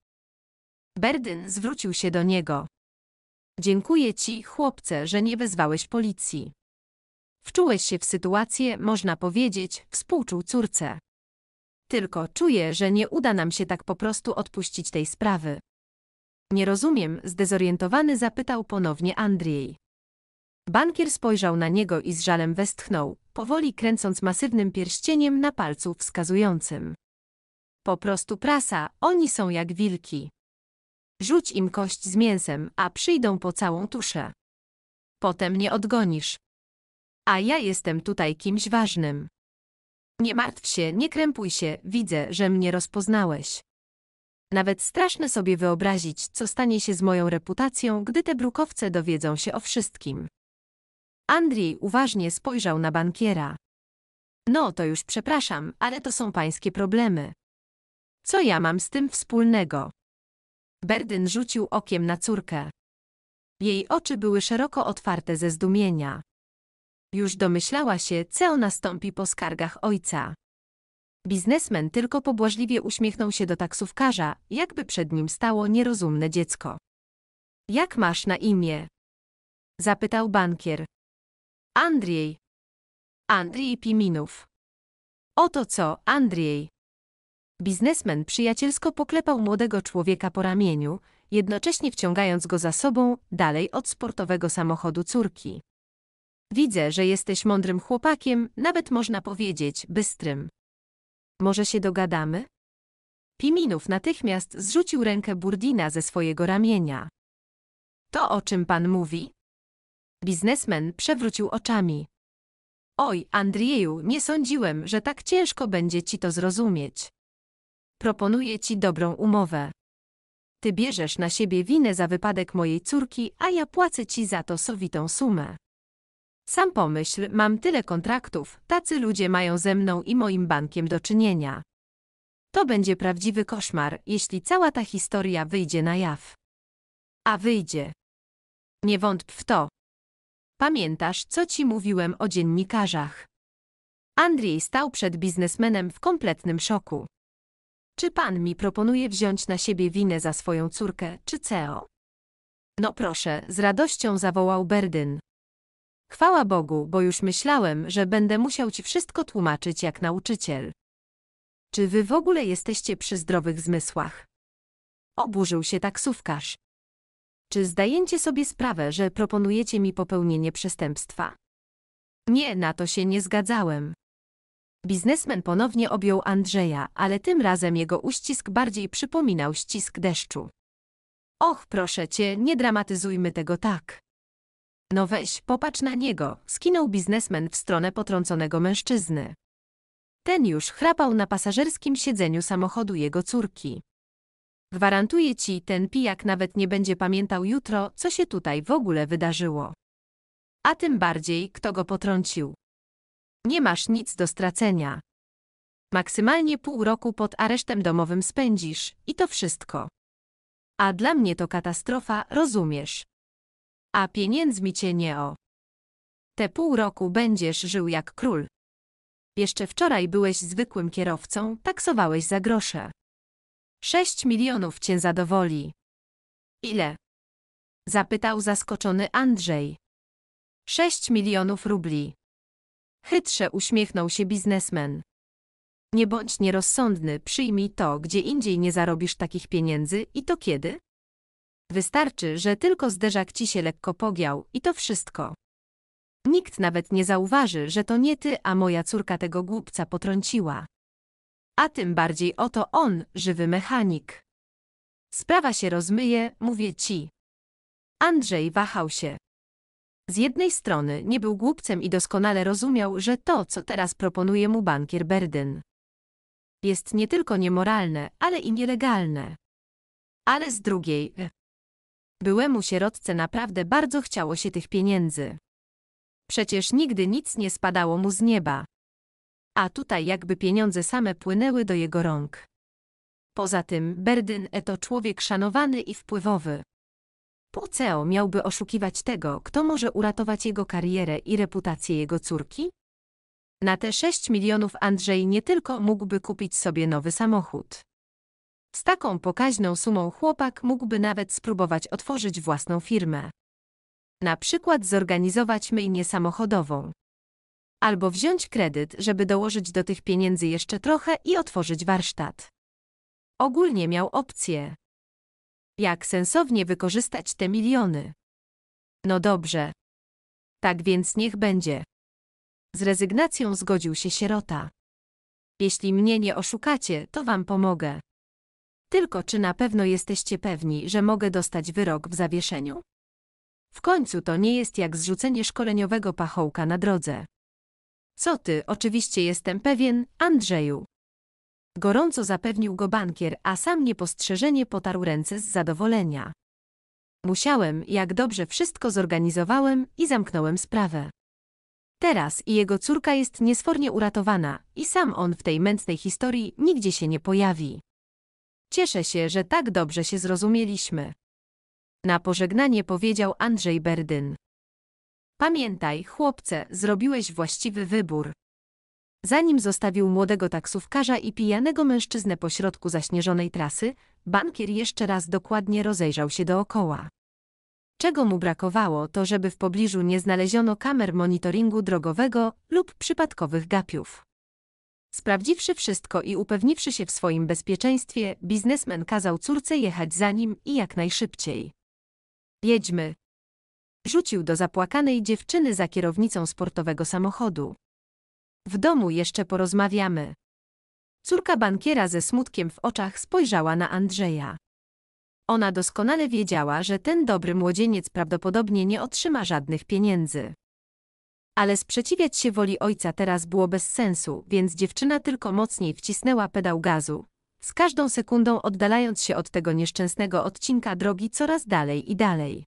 Berdyn zwrócił się do niego. Dziękuję ci, chłopcze, że nie wezwałeś policji. Wczułeś się w sytuację, można powiedzieć, współczuł córce. Tylko czuję, że nie uda nam się tak po prostu odpuścić tej sprawy. Nie rozumiem, zdezorientowany zapytał ponownie Andrzej. Bankier spojrzał na niego i z żalem westchnął, powoli kręcąc masywnym pierścieniem na palcu wskazującym. Po prostu prasa, oni są jak wilki. Rzuć im kość z mięsem, a przyjdą po całą tuszę. Potem nie odgonisz. A ja jestem tutaj kimś ważnym. Nie martw się, nie krępuj się, widzę, że mnie rozpoznałeś. Nawet straszne sobie wyobrazić, co stanie się z moją reputacją, gdy te brukowce dowiedzą się o wszystkim. Andrzej uważnie spojrzał na bankiera. No to już przepraszam, ale to są pańskie problemy. Co ja mam z tym wspólnego? Berdyn rzucił okiem na córkę. Jej oczy były szeroko otwarte ze zdumienia. Już domyślała się, co nastąpi po skargach ojca. Biznesmen tylko pobłażliwie uśmiechnął się do taksówkarza, jakby przed nim stało nierozumne dziecko. Jak masz na imię? Zapytał bankier. Andrzej. Andrzej Piminów. Oto co, Andrzej. Biznesmen przyjacielsko poklepał młodego człowieka po ramieniu, jednocześnie wciągając go za sobą dalej od sportowego samochodu córki. Widzę, że jesteś mądrym chłopakiem, nawet można powiedzieć, bystrym. Może się dogadamy? Piminów natychmiast zrzucił rękę Burdina ze swojego ramienia. To o czym pan mówi? Biznesmen przewrócił oczami. Oj, Andrieju, nie sądziłem, że tak ciężko będzie ci to zrozumieć. Proponuję ci dobrą umowę. Ty bierzesz na siebie winę za wypadek mojej córki, a ja płacę ci za to sowitą sumę. Sam pomyśl, mam tyle kontraktów, tacy ludzie mają ze mną i moim bankiem do czynienia. To będzie prawdziwy koszmar, jeśli cała ta historia wyjdzie na jaw. A wyjdzie. Nie wątp w to. Pamiętasz, co ci mówiłem o dziennikarzach? Andrzej stał przed biznesmenem w kompletnym szoku. Czy pan mi proponuje wziąć na siebie winę za swoją córkę, czy CEO? No proszę, z radością zawołał Berdyn. Chwała Bogu, bo już myślałem, że będę musiał ci wszystko tłumaczyć jak nauczyciel. Czy wy w ogóle jesteście przy zdrowych zmysłach? Oburzył się taksówkarz. Czy zdajecie sobie sprawę, że proponujecie mi popełnienie przestępstwa? Nie, na to się nie zgadzałem. Biznesmen ponownie objął Andrzeja, ale tym razem jego uścisk bardziej przypominał ścisk deszczu. Och, proszę cię, nie dramatyzujmy tego tak. No weź, popatrz na niego, skinął biznesmen w stronę potrąconego mężczyzny. Ten już chrapał na pasażerskim siedzeniu samochodu jego córki. Gwarantuję ci, ten pijak nawet nie będzie pamiętał jutro, co się tutaj w ogóle wydarzyło. A tym bardziej, kto go potrącił. Nie masz nic do stracenia. Maksymalnie pół roku pod aresztem domowym spędzisz i to wszystko. A dla mnie to katastrofa, rozumiesz? a pieniędzmi cię nie o. Te pół roku będziesz żył jak król. Jeszcze wczoraj byłeś zwykłym kierowcą, taksowałeś za grosze. Sześć milionów cię zadowoli. Ile? Zapytał zaskoczony Andrzej. Sześć milionów rubli. Chytrze uśmiechnął się biznesmen. Nie bądź nierozsądny, przyjmij to, gdzie indziej nie zarobisz takich pieniędzy i to kiedy? Wystarczy, że tylko zderzak ci się lekko pogiał i to wszystko. Nikt nawet nie zauważy, że to nie ty, a moja córka tego głupca potrąciła. A tym bardziej oto on, żywy mechanik. Sprawa się rozmyje, mówię ci. Andrzej wahał się. Z jednej strony nie był głupcem i doskonale rozumiał, że to, co teraz proponuje mu bankier Berdyn, jest nie tylko niemoralne, ale i nielegalne. Ale z drugiej, Byłemu sierotce naprawdę bardzo chciało się tych pieniędzy. Przecież nigdy nic nie spadało mu z nieba. A tutaj jakby pieniądze same płynęły do jego rąk. Poza tym Berdyn E to człowiek szanowany i wpływowy. Po co miałby oszukiwać tego, kto może uratować jego karierę i reputację jego córki? Na te 6 milionów Andrzej nie tylko mógłby kupić sobie nowy samochód. Z taką pokaźną sumą chłopak mógłby nawet spróbować otworzyć własną firmę. Na przykład zorganizować myjnię samochodową. Albo wziąć kredyt, żeby dołożyć do tych pieniędzy jeszcze trochę i otworzyć warsztat. Ogólnie miał opcję. Jak sensownie wykorzystać te miliony? No dobrze. Tak więc niech będzie. Z rezygnacją zgodził się sierota. Jeśli mnie nie oszukacie, to wam pomogę. Tylko czy na pewno jesteście pewni, że mogę dostać wyrok w zawieszeniu? W końcu to nie jest jak zrzucenie szkoleniowego pachołka na drodze. Co ty, oczywiście jestem pewien, Andrzeju. Gorąco zapewnił go bankier, a sam niepostrzeżenie potarł ręce z zadowolenia. Musiałem, jak dobrze wszystko zorganizowałem i zamknąłem sprawę. Teraz i jego córka jest niesfornie uratowana i sam on w tej mętnej historii nigdzie się nie pojawi. Cieszę się, że tak dobrze się zrozumieliśmy. Na pożegnanie powiedział Andrzej Berdyn. Pamiętaj, chłopcze, zrobiłeś właściwy wybór. Zanim zostawił młodego taksówkarza i pijanego mężczyznę pośrodku zaśnieżonej trasy, bankier jeszcze raz dokładnie rozejrzał się dookoła. Czego mu brakowało, to żeby w pobliżu nie znaleziono kamer monitoringu drogowego lub przypadkowych gapiów. Sprawdziwszy wszystko i upewniwszy się w swoim bezpieczeństwie, biznesmen kazał córce jechać za nim i jak najszybciej. Jedźmy. Rzucił do zapłakanej dziewczyny za kierownicą sportowego samochodu. W domu jeszcze porozmawiamy. Córka bankiera ze smutkiem w oczach spojrzała na Andrzeja. Ona doskonale wiedziała, że ten dobry młodzieniec prawdopodobnie nie otrzyma żadnych pieniędzy. Ale sprzeciwiać się woli ojca teraz było bez sensu, więc dziewczyna tylko mocniej wcisnęła pedał gazu, z każdą sekundą oddalając się od tego nieszczęsnego odcinka drogi coraz dalej i dalej.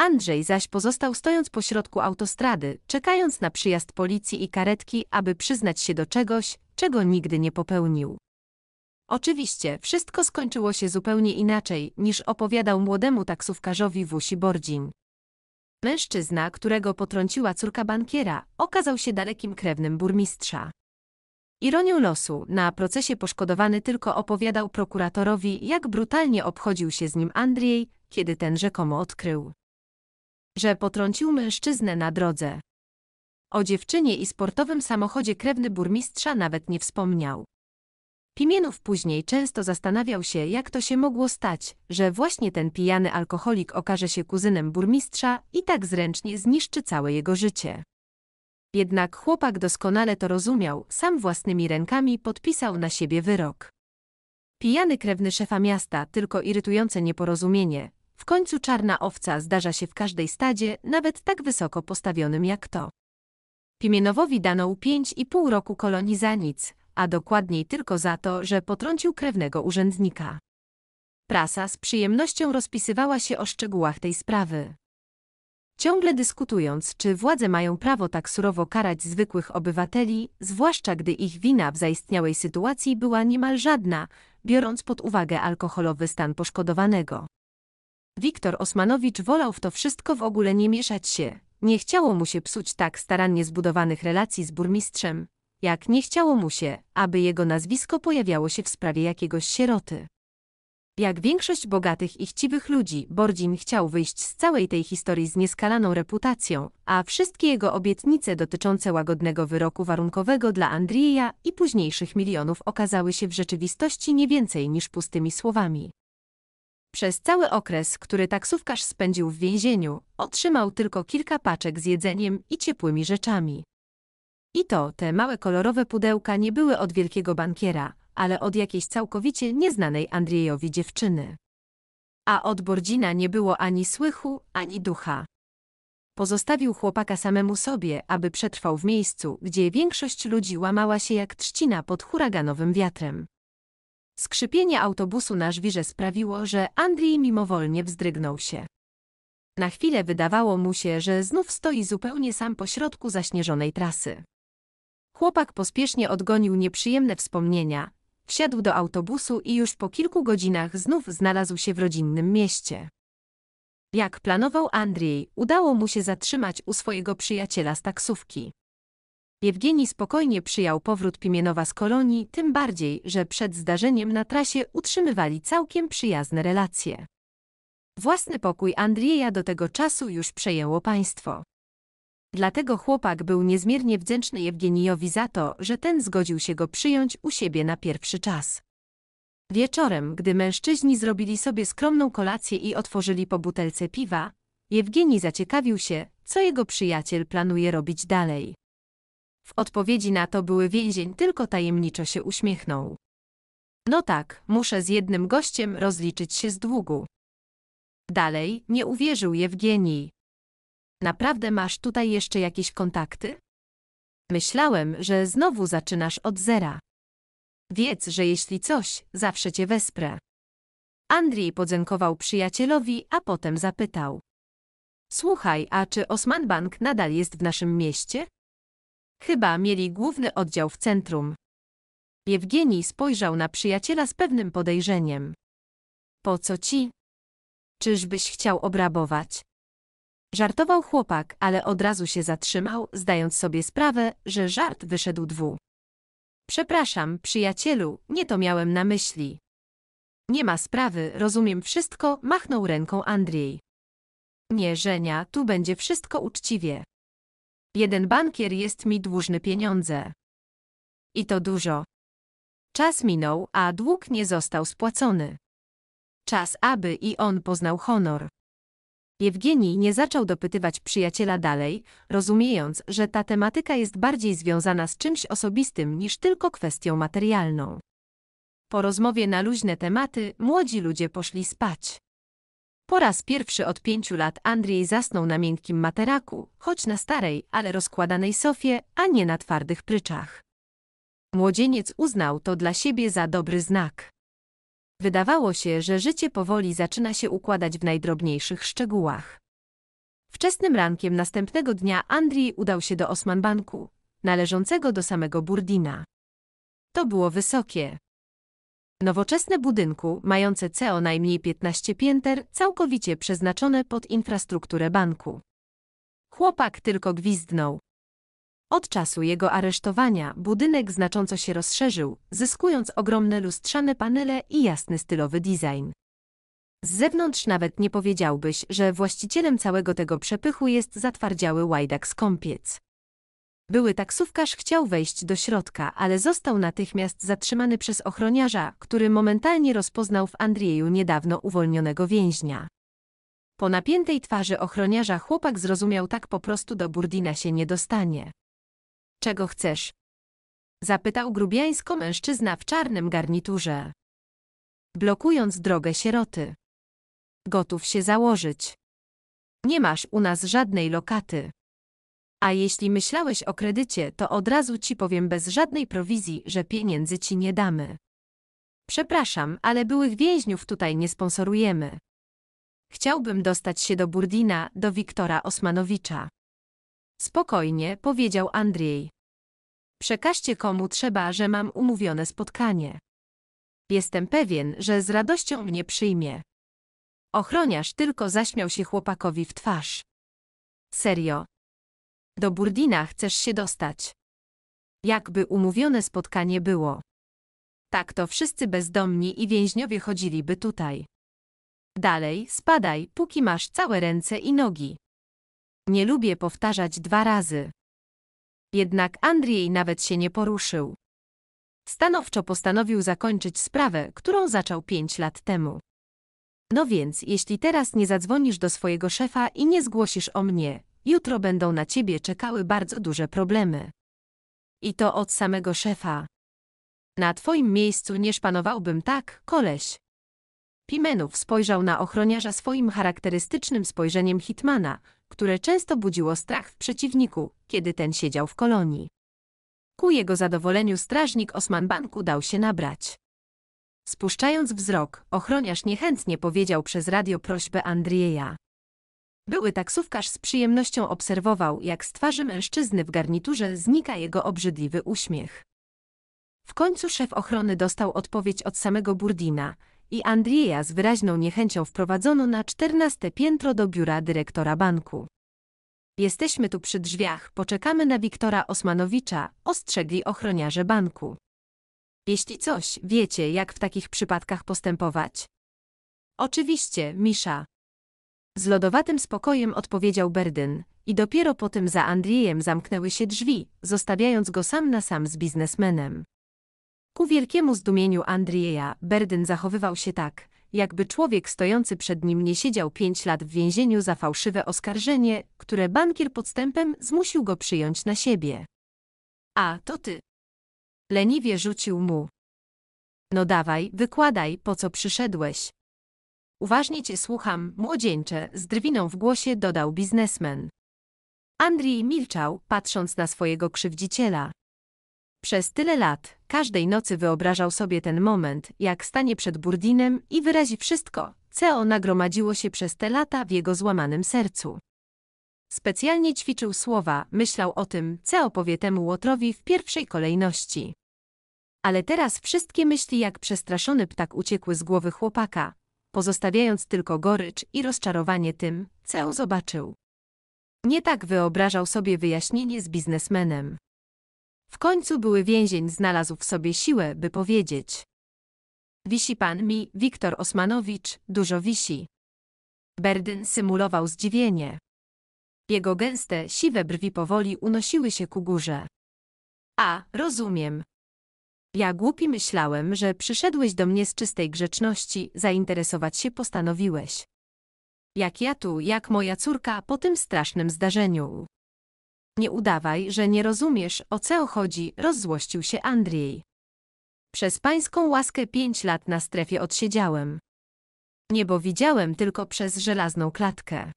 Andrzej zaś pozostał stojąc pośrodku autostrady, czekając na przyjazd policji i karetki, aby przyznać się do czegoś, czego nigdy nie popełnił. Oczywiście, wszystko skończyło się zupełnie inaczej, niż opowiadał młodemu taksówkarzowi Wusi Bordzin. Mężczyzna, którego potrąciła córka bankiera, okazał się dalekim krewnym burmistrza. Ironią losu, na procesie poszkodowany tylko opowiadał prokuratorowi, jak brutalnie obchodził się z nim Andrzej, kiedy ten rzekomo odkrył, że potrącił mężczyznę na drodze. O dziewczynie i sportowym samochodzie krewny burmistrza nawet nie wspomniał. Pimienow później często zastanawiał się, jak to się mogło stać, że właśnie ten pijany alkoholik okaże się kuzynem burmistrza i tak zręcznie zniszczy całe jego życie. Jednak chłopak doskonale to rozumiał, sam własnymi rękami podpisał na siebie wyrok. Pijany krewny szefa miasta, tylko irytujące nieporozumienie. W końcu czarna owca zdarza się w każdej stadzie, nawet tak wysoko postawionym jak to. Pimienowowi dano pół roku kolonii za nic, a dokładniej tylko za to, że potrącił krewnego urzędnika. Prasa z przyjemnością rozpisywała się o szczegółach tej sprawy. Ciągle dyskutując, czy władze mają prawo tak surowo karać zwykłych obywateli, zwłaszcza gdy ich wina w zaistniałej sytuacji była niemal żadna, biorąc pod uwagę alkoholowy stan poszkodowanego. Wiktor Osmanowicz wolał w to wszystko w ogóle nie mieszać się. Nie chciało mu się psuć tak starannie zbudowanych relacji z burmistrzem, jak nie chciało mu się, aby jego nazwisko pojawiało się w sprawie jakiegoś sieroty. Jak większość bogatych i chciwych ludzi, Bordzin chciał wyjść z całej tej historii z nieskalaną reputacją, a wszystkie jego obietnice dotyczące łagodnego wyroku warunkowego dla Andrieja i późniejszych milionów okazały się w rzeczywistości nie więcej niż pustymi słowami. Przez cały okres, który taksówkarz spędził w więzieniu, otrzymał tylko kilka paczek z jedzeniem i ciepłymi rzeczami. I to te małe kolorowe pudełka nie były od wielkiego bankiera, ale od jakiejś całkowicie nieznanej Andriejowi dziewczyny. A od Bordzina nie było ani słychu, ani ducha. Pozostawił chłopaka samemu sobie, aby przetrwał w miejscu, gdzie większość ludzi łamała się jak trzcina pod huraganowym wiatrem. Skrzypienie autobusu na żwirze sprawiło, że Andrzej mimowolnie wzdrygnął się. Na chwilę wydawało mu się, że znów stoi zupełnie sam pośrodku zaśnieżonej trasy. Chłopak pospiesznie odgonił nieprzyjemne wspomnienia, wsiadł do autobusu i już po kilku godzinach znów znalazł się w rodzinnym mieście. Jak planował Andrzej, udało mu się zatrzymać u swojego przyjaciela z taksówki. Jewgeni spokojnie przyjął powrót Pimienowa z kolonii, tym bardziej, że przed zdarzeniem na trasie utrzymywali całkiem przyjazne relacje. Własny pokój Andrieja do tego czasu już przejęło państwo. Dlatego chłopak był niezmiernie wdzięczny Jewgenijowi za to, że ten zgodził się go przyjąć u siebie na pierwszy czas. Wieczorem, gdy mężczyźni zrobili sobie skromną kolację i otworzyli po butelce piwa, Jewgeni zaciekawił się, co jego przyjaciel planuje robić dalej. W odpowiedzi na to były więzień tylko tajemniczo się uśmiechnął. No tak, muszę z jednym gościem rozliczyć się z długu. Dalej nie uwierzył Jewgeni, Naprawdę masz tutaj jeszcze jakieś kontakty? Myślałem, że znowu zaczynasz od zera. Wiedz, że jeśli coś, zawsze cię wesprę. Andrzej podziękował przyjacielowi, a potem zapytał. Słuchaj, a czy Osman Bank nadal jest w naszym mieście? Chyba mieli główny oddział w centrum. Jewgeni spojrzał na przyjaciela z pewnym podejrzeniem. Po co ci? Czyżbyś chciał obrabować? Żartował chłopak, ale od razu się zatrzymał, zdając sobie sprawę, że żart wyszedł dwu. Przepraszam, przyjacielu, nie to miałem na myśli. Nie ma sprawy, rozumiem wszystko, machnął ręką Andrzej. Nie, Żenia, tu będzie wszystko uczciwie. Jeden bankier jest mi dłużny pieniądze. I to dużo. Czas minął, a dług nie został spłacony. Czas, aby i on poznał honor. Jewgenij nie zaczął dopytywać przyjaciela dalej, rozumiejąc, że ta tematyka jest bardziej związana z czymś osobistym niż tylko kwestią materialną. Po rozmowie na luźne tematy młodzi ludzie poszli spać. Po raz pierwszy od pięciu lat Andrzej zasnął na miękkim materaku, choć na starej, ale rozkładanej sofie, a nie na twardych pryczach. Młodzieniec uznał to dla siebie za dobry znak. Wydawało się, że życie powoli zaczyna się układać w najdrobniejszych szczegółach. Wczesnym rankiem następnego dnia Andrii udał się do Osmanbanku, należącego do samego Burdina. To było wysokie. Nowoczesne budynku, mające CO najmniej 15 pięter, całkowicie przeznaczone pod infrastrukturę banku. Chłopak tylko gwizdnął. Od czasu jego aresztowania budynek znacząco się rozszerzył, zyskując ogromne lustrzane panele i jasny stylowy design. Z zewnątrz nawet nie powiedziałbyś, że właścicielem całego tego przepychu jest zatwardziały łajdak skąpiec. Były taksówkarz chciał wejść do środka, ale został natychmiast zatrzymany przez ochroniarza, który momentalnie rozpoznał w Andrieju niedawno uwolnionego więźnia. Po napiętej twarzy ochroniarza chłopak zrozumiał tak po prostu do Burdina się nie dostanie. Czego chcesz? Zapytał grubiańsko mężczyzna w czarnym garniturze. Blokując drogę sieroty. Gotów się założyć. Nie masz u nas żadnej lokaty. A jeśli myślałeś o kredycie, to od razu ci powiem bez żadnej prowizji, że pieniędzy ci nie damy. Przepraszam, ale byłych więźniów tutaj nie sponsorujemy. Chciałbym dostać się do Burdina, do Wiktora Osmanowicza. Spokojnie, powiedział Andrzej. Przekażcie komu trzeba, że mam umówione spotkanie. Jestem pewien, że z radością mnie przyjmie. Ochroniarz tylko zaśmiał się chłopakowi w twarz. Serio. Do Burdina chcesz się dostać. Jakby umówione spotkanie było. Tak to wszyscy bezdomni i więźniowie chodziliby tutaj. Dalej, spadaj, póki masz całe ręce i nogi. Nie lubię powtarzać dwa razy. Jednak Andrzej nawet się nie poruszył. Stanowczo postanowił zakończyć sprawę, którą zaczął pięć lat temu. No więc, jeśli teraz nie zadzwonisz do swojego szefa i nie zgłosisz o mnie, jutro będą na ciebie czekały bardzo duże problemy. I to od samego szefa. Na twoim miejscu nie szpanowałbym tak, koleś. Pimenów spojrzał na ochroniarza swoim charakterystycznym spojrzeniem Hitmana, które często budziło strach w przeciwniku, kiedy ten siedział w kolonii. Ku jego zadowoleniu strażnik Osmanbanku dał się nabrać. Spuszczając wzrok, ochroniarz niechętnie powiedział przez radio prośbę Andrieja. Były taksówkarz z przyjemnością obserwował, jak z twarzy mężczyzny w garniturze znika jego obrzydliwy uśmiech. W końcu szef ochrony dostał odpowiedź od samego Burdina, i Andrieja z wyraźną niechęcią wprowadzono na czternaste piętro do biura dyrektora banku. Jesteśmy tu przy drzwiach, poczekamy na Wiktora Osmanowicza, ostrzegli ochroniarze banku. Jeśli coś, wiecie, jak w takich przypadkach postępować. Oczywiście, Misza. Z lodowatym spokojem odpowiedział Berdyn i dopiero po tym za Andrzejem zamknęły się drzwi, zostawiając go sam na sam z biznesmenem. Ku wielkiemu zdumieniu Andrieja, Berdyn zachowywał się tak, jakby człowiek stojący przed nim nie siedział pięć lat w więzieniu za fałszywe oskarżenie, które bankier podstępem zmusił go przyjąć na siebie. A, to ty. Leniwie rzucił mu. No dawaj, wykładaj, po co przyszedłeś. Uważnie cię słucham, młodzieńcze, z drwiną w głosie dodał biznesmen. Andrii milczał, patrząc na swojego krzywdziciela. Przez tyle lat, każdej nocy wyobrażał sobie ten moment, jak stanie przed Burdinem i wyrazi wszystko, co nagromadziło się przez te lata w jego złamanym sercu. Specjalnie ćwiczył słowa, myślał o tym, co opowie temu Łotrowi w pierwszej kolejności. Ale teraz wszystkie myśli jak przestraszony ptak uciekły z głowy chłopaka, pozostawiając tylko gorycz i rozczarowanie tym, co zobaczył. Nie tak wyobrażał sobie wyjaśnienie z biznesmenem. W końcu były więzień znalazł w sobie siłę, by powiedzieć. Wisi pan mi, Wiktor Osmanowicz, dużo wisi. Berdyn symulował zdziwienie. Jego gęste, siwe brwi powoli unosiły się ku górze. A, rozumiem. Ja głupi myślałem, że przyszedłeś do mnie z czystej grzeczności, zainteresować się postanowiłeś. Jak ja tu, jak moja córka po tym strasznym zdarzeniu. Nie udawaj, że nie rozumiesz, o co chodzi, rozzłościł się Andrzej. Przez pańską łaskę pięć lat na strefie odsiedziałem. Niebo widziałem tylko przez żelazną klatkę.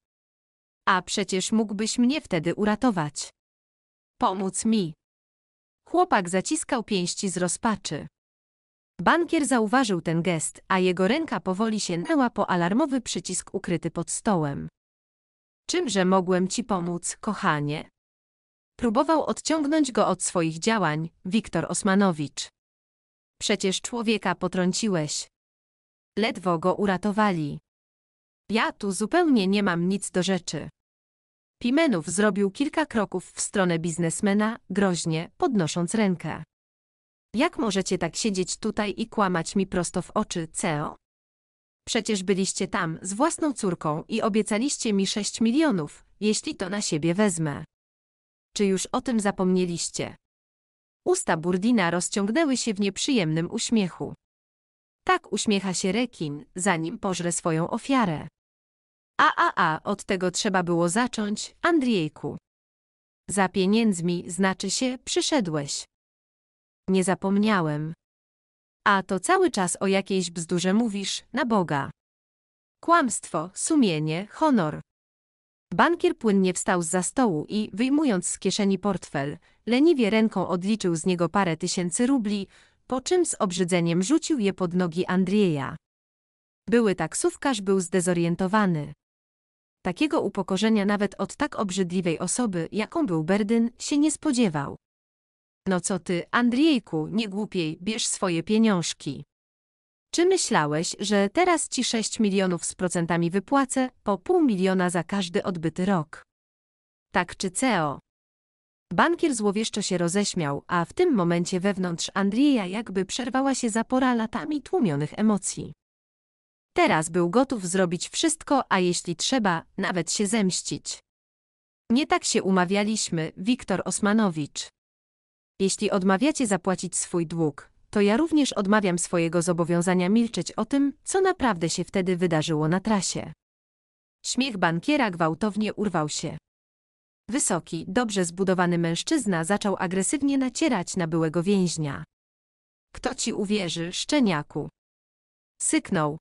A przecież mógłbyś mnie wtedy uratować. Pomóc mi. Chłopak zaciskał pięści z rozpaczy. Bankier zauważył ten gest, a jego ręka powoli sięgnęła po alarmowy przycisk ukryty pod stołem. Czymże mogłem ci pomóc, kochanie? próbował odciągnąć go od swoich działań, Wiktor Osmanowicz. Przecież człowieka potrąciłeś. Ledwo go uratowali. Ja tu zupełnie nie mam nic do rzeczy. Pimenów zrobił kilka kroków w stronę biznesmena, groźnie, podnosząc rękę. Jak możecie tak siedzieć tutaj i kłamać mi prosto w oczy, CEO? Przecież byliście tam z własną córką i obiecaliście mi 6 milionów, jeśli to na siebie wezmę. Czy już o tym zapomnieliście? Usta Burdina rozciągnęły się w nieprzyjemnym uśmiechu. Tak uśmiecha się rekin, zanim pożre swoją ofiarę. A, a, a, od tego trzeba było zacząć, Andrzejku. Za pieniędzmi, znaczy się, przyszedłeś. Nie zapomniałem. A to cały czas o jakiejś bzdurze mówisz, na Boga. Kłamstwo, sumienie, honor. Bankier płynnie wstał z za stołu i, wyjmując z kieszeni portfel, leniwie ręką odliczył z niego parę tysięcy rubli, po czym z obrzydzeniem rzucił je pod nogi Andrieja. Były taksówkarz był zdezorientowany. Takiego upokorzenia nawet od tak obrzydliwej osoby, jaką był Berdyn, się nie spodziewał. No co ty, Andrzejku, nie głupiej, bierz swoje pieniążki. Czy myślałeś, że teraz ci 6 milionów z procentami wypłacę po pół miliona za każdy odbyty rok? Tak czy CEO? Bankier złowieszczo się roześmiał, a w tym momencie wewnątrz Andrija jakby przerwała się zapora latami tłumionych emocji. Teraz był gotów zrobić wszystko, a jeśli trzeba, nawet się zemścić. Nie tak się umawialiśmy, Wiktor Osmanowicz. Jeśli odmawiacie zapłacić swój dług, to ja również odmawiam swojego zobowiązania milczeć o tym, co naprawdę się wtedy wydarzyło na trasie. Śmiech bankiera gwałtownie urwał się. Wysoki, dobrze zbudowany mężczyzna zaczął agresywnie nacierać na byłego więźnia. Kto ci uwierzy, szczeniaku? Syknął.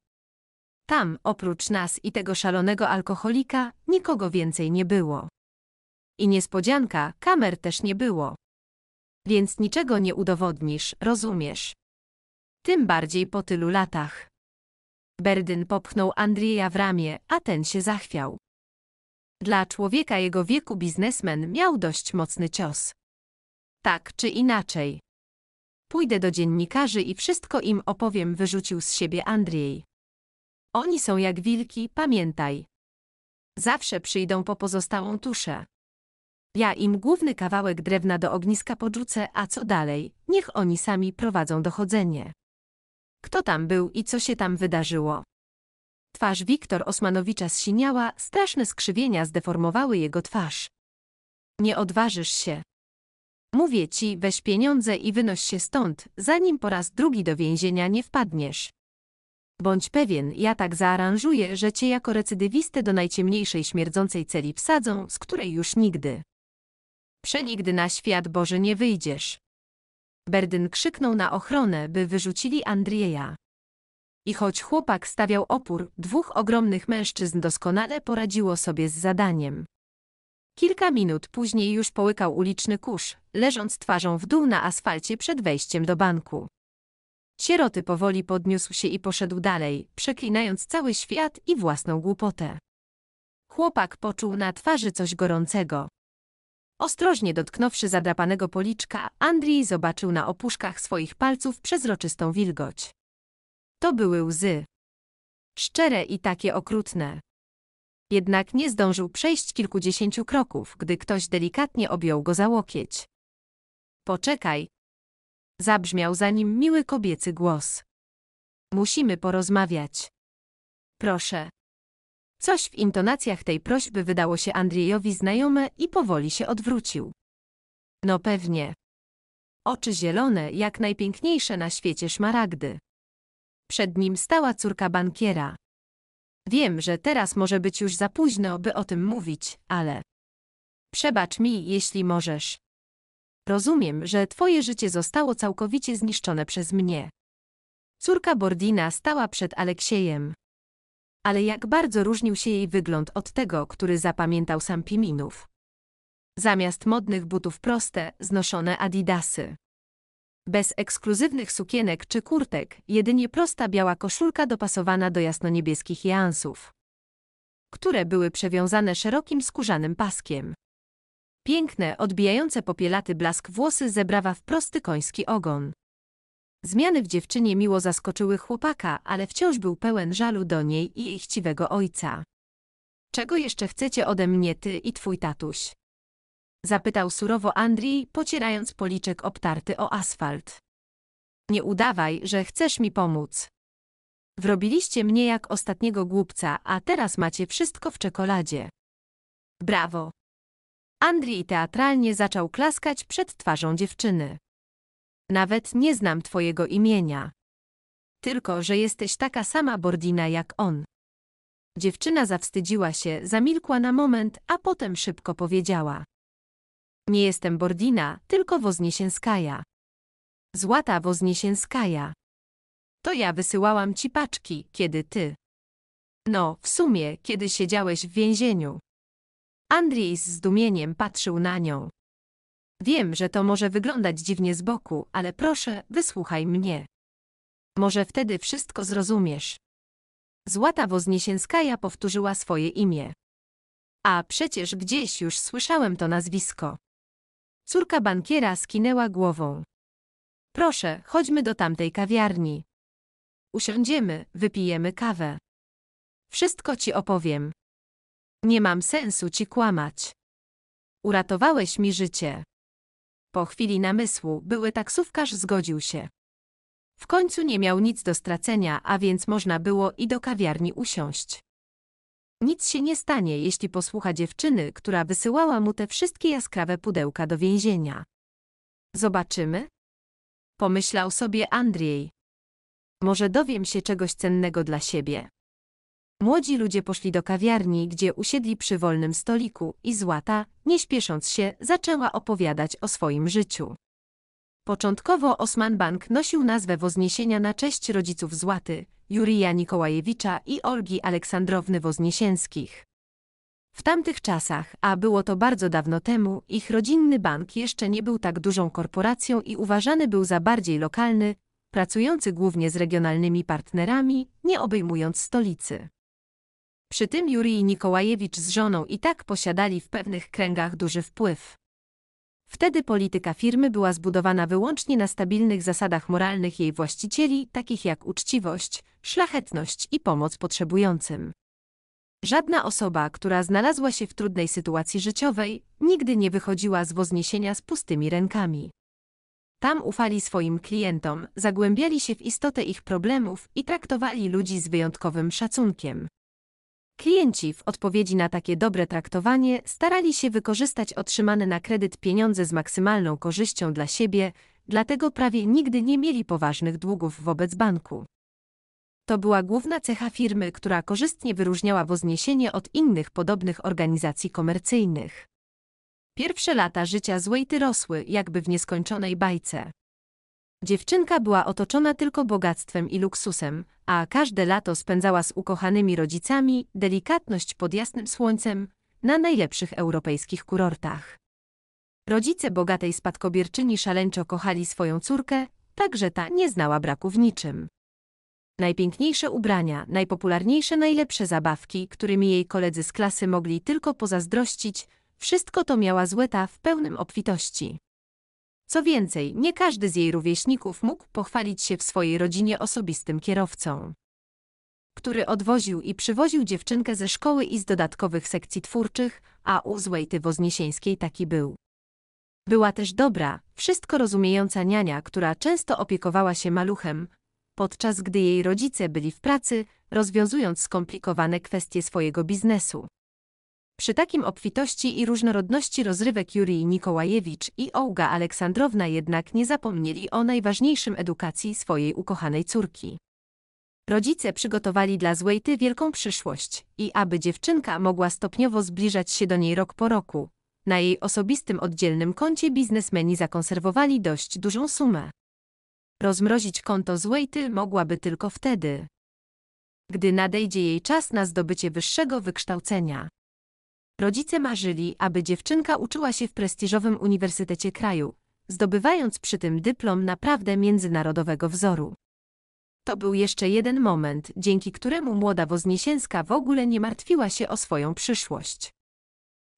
Tam, oprócz nas i tego szalonego alkoholika, nikogo więcej nie było. I niespodzianka, kamer też nie było więc niczego nie udowodnisz, rozumiesz? Tym bardziej po tylu latach. Berdyn popchnął Andrieja w ramię, a ten się zachwiał. Dla człowieka jego wieku biznesmen miał dość mocny cios. Tak czy inaczej. Pójdę do dziennikarzy i wszystko im opowiem, wyrzucił z siebie Andrzej. Oni są jak wilki, pamiętaj. Zawsze przyjdą po pozostałą tuszę. Ja im główny kawałek drewna do ogniska podrzucę, a co dalej, niech oni sami prowadzą dochodzenie. Kto tam był i co się tam wydarzyło? Twarz Wiktor Osmanowicza zsiniała, straszne skrzywienia zdeformowały jego twarz. Nie odważysz się. Mówię ci, weź pieniądze i wynoś się stąd, zanim po raz drugi do więzienia nie wpadniesz. Bądź pewien, ja tak zaaranżuję, że cię jako recydywistę do najciemniejszej śmierdzącej celi wsadzą, z której już nigdy przenigdy na świat Boży nie wyjdziesz. Berdyn krzyknął na ochronę, by wyrzucili Andrieja. I choć chłopak stawiał opór, dwóch ogromnych mężczyzn doskonale poradziło sobie z zadaniem. Kilka minut później już połykał uliczny kurz, leżąc twarzą w dół na asfalcie przed wejściem do banku. Sieroty powoli podniósł się i poszedł dalej, przeklinając cały świat i własną głupotę. Chłopak poczuł na twarzy coś gorącego. Ostrożnie dotknąwszy zadrapanego policzka, Andrii zobaczył na opuszkach swoich palców przezroczystą wilgoć. To były łzy. Szczere i takie okrutne. Jednak nie zdążył przejść kilkudziesięciu kroków, gdy ktoś delikatnie objął go za łokieć. Poczekaj. Zabrzmiał za nim miły kobiecy głos. Musimy porozmawiać. Proszę. Coś w intonacjach tej prośby wydało się Andriejowi znajome i powoli się odwrócił. No pewnie. Oczy zielone, jak najpiękniejsze na świecie szmaragdy. Przed nim stała córka bankiera. Wiem, że teraz może być już za późno, by o tym mówić, ale. Przebacz mi, jeśli możesz. Rozumiem, że twoje życie zostało całkowicie zniszczone przez mnie. Córka Bordina stała przed Aleksiejem ale jak bardzo różnił się jej wygląd od tego, który zapamiętał sam Piminów. Zamiast modnych butów proste, znoszone adidasy. Bez ekskluzywnych sukienek czy kurtek, jedynie prosta biała koszulka dopasowana do jasnoniebieskich jeansów, które były przewiązane szerokim skórzanym paskiem. Piękne, odbijające popielaty blask włosy zebrała w prosty koński ogon. Zmiany w dziewczynie miło zaskoczyły chłopaka, ale wciąż był pełen żalu do niej i jej chciwego ojca. Czego jeszcze chcecie ode mnie ty i twój tatuś? Zapytał surowo Andrii, pocierając policzek obtarty o asfalt. Nie udawaj, że chcesz mi pomóc. Wrobiliście mnie jak ostatniego głupca, a teraz macie wszystko w czekoladzie. Brawo! Andrii teatralnie zaczął klaskać przed twarzą dziewczyny. Nawet nie znam twojego imienia. Tylko, że jesteś taka sama Bordina jak on. Dziewczyna zawstydziła się, zamilkła na moment, a potem szybko powiedziała. Nie jestem Bordina, tylko Wozniesienskaja. Złata Wozniesienskaja. To ja wysyłałam ci paczki, kiedy ty. No, w sumie, kiedy siedziałeś w więzieniu. Andrzej z zdumieniem patrzył na nią. Wiem, że to może wyglądać dziwnie z boku, ale proszę, wysłuchaj mnie. Może wtedy wszystko zrozumiesz. Złata Wozniesienskaja powtórzyła swoje imię. A przecież gdzieś już słyszałem to nazwisko. Córka bankiera skinęła głową. Proszę, chodźmy do tamtej kawiarni. Usiądziemy, wypijemy kawę. Wszystko ci opowiem. Nie mam sensu ci kłamać. Uratowałeś mi życie. Po chwili namysłu były taksówkarz zgodził się. W końcu nie miał nic do stracenia, a więc można było i do kawiarni usiąść. Nic się nie stanie, jeśli posłucha dziewczyny, która wysyłała mu te wszystkie jaskrawe pudełka do więzienia. Zobaczymy? Pomyślał sobie Andrzej. Może dowiem się czegoś cennego dla siebie. Młodzi ludzie poszli do kawiarni, gdzie usiedli przy wolnym stoliku i złata, nie śpiesząc się, zaczęła opowiadać o swoim życiu. Początkowo Osman Bank nosił nazwę Wozniesienia na cześć rodziców Złaty, Jurija Nikołajewicza i Olgi Aleksandrowny Wozniesienskich. W tamtych czasach, a było to bardzo dawno temu, ich rodzinny bank jeszcze nie był tak dużą korporacją i uważany był za bardziej lokalny, pracujący głównie z regionalnymi partnerami, nie obejmując stolicy. Przy tym Jurij Nikołajewicz z żoną i tak posiadali w pewnych kręgach duży wpływ. Wtedy polityka firmy była zbudowana wyłącznie na stabilnych zasadach moralnych jej właścicieli, takich jak uczciwość, szlachetność i pomoc potrzebującym. Żadna osoba, która znalazła się w trudnej sytuacji życiowej, nigdy nie wychodziła z wozniesienia z pustymi rękami. Tam ufali swoim klientom, zagłębiali się w istotę ich problemów i traktowali ludzi z wyjątkowym szacunkiem. Klienci w odpowiedzi na takie dobre traktowanie starali się wykorzystać otrzymane na kredyt pieniądze z maksymalną korzyścią dla siebie, dlatego prawie nigdy nie mieli poważnych długów wobec banku. To była główna cecha firmy, która korzystnie wyróżniała Wozniesienie od innych podobnych organizacji komercyjnych. Pierwsze lata życia ty rosły jakby w nieskończonej bajce. Dziewczynka była otoczona tylko bogactwem i luksusem, a każde lato spędzała z ukochanymi rodzicami delikatność pod jasnym słońcem na najlepszych europejskich kurortach. Rodzice bogatej spadkobierczyni szaleńczo kochali swoją córkę, tak że ta nie znała braku w niczym. Najpiękniejsze ubrania, najpopularniejsze, najlepsze zabawki, którymi jej koledzy z klasy mogli tylko pozazdrościć, wszystko to miała złeta w pełnym obfitości. Co więcej, nie każdy z jej rówieśników mógł pochwalić się w swojej rodzinie osobistym kierowcą, który odwoził i przywoził dziewczynkę ze szkoły i z dodatkowych sekcji twórczych, a u Złejty Wozniesieńskiej taki był. Była też dobra, wszystko rozumiejąca niania, która często opiekowała się maluchem, podczas gdy jej rodzice byli w pracy, rozwiązując skomplikowane kwestie swojego biznesu. Przy takim obfitości i różnorodności rozrywek Jurij Nikołajewicz i Ołga Aleksandrowna jednak nie zapomnieli o najważniejszym edukacji swojej ukochanej córki. Rodzice przygotowali dla Złejty wielką przyszłość i aby dziewczynka mogła stopniowo zbliżać się do niej rok po roku, na jej osobistym oddzielnym koncie biznesmeni zakonserwowali dość dużą sumę. Rozmrozić konto Złejty mogłaby tylko wtedy, gdy nadejdzie jej czas na zdobycie wyższego wykształcenia. Rodzice marzyli, aby dziewczynka uczyła się w prestiżowym uniwersytecie kraju, zdobywając przy tym dyplom naprawdę międzynarodowego wzoru. To był jeszcze jeden moment, dzięki któremu młoda Wozniesienska w ogóle nie martwiła się o swoją przyszłość.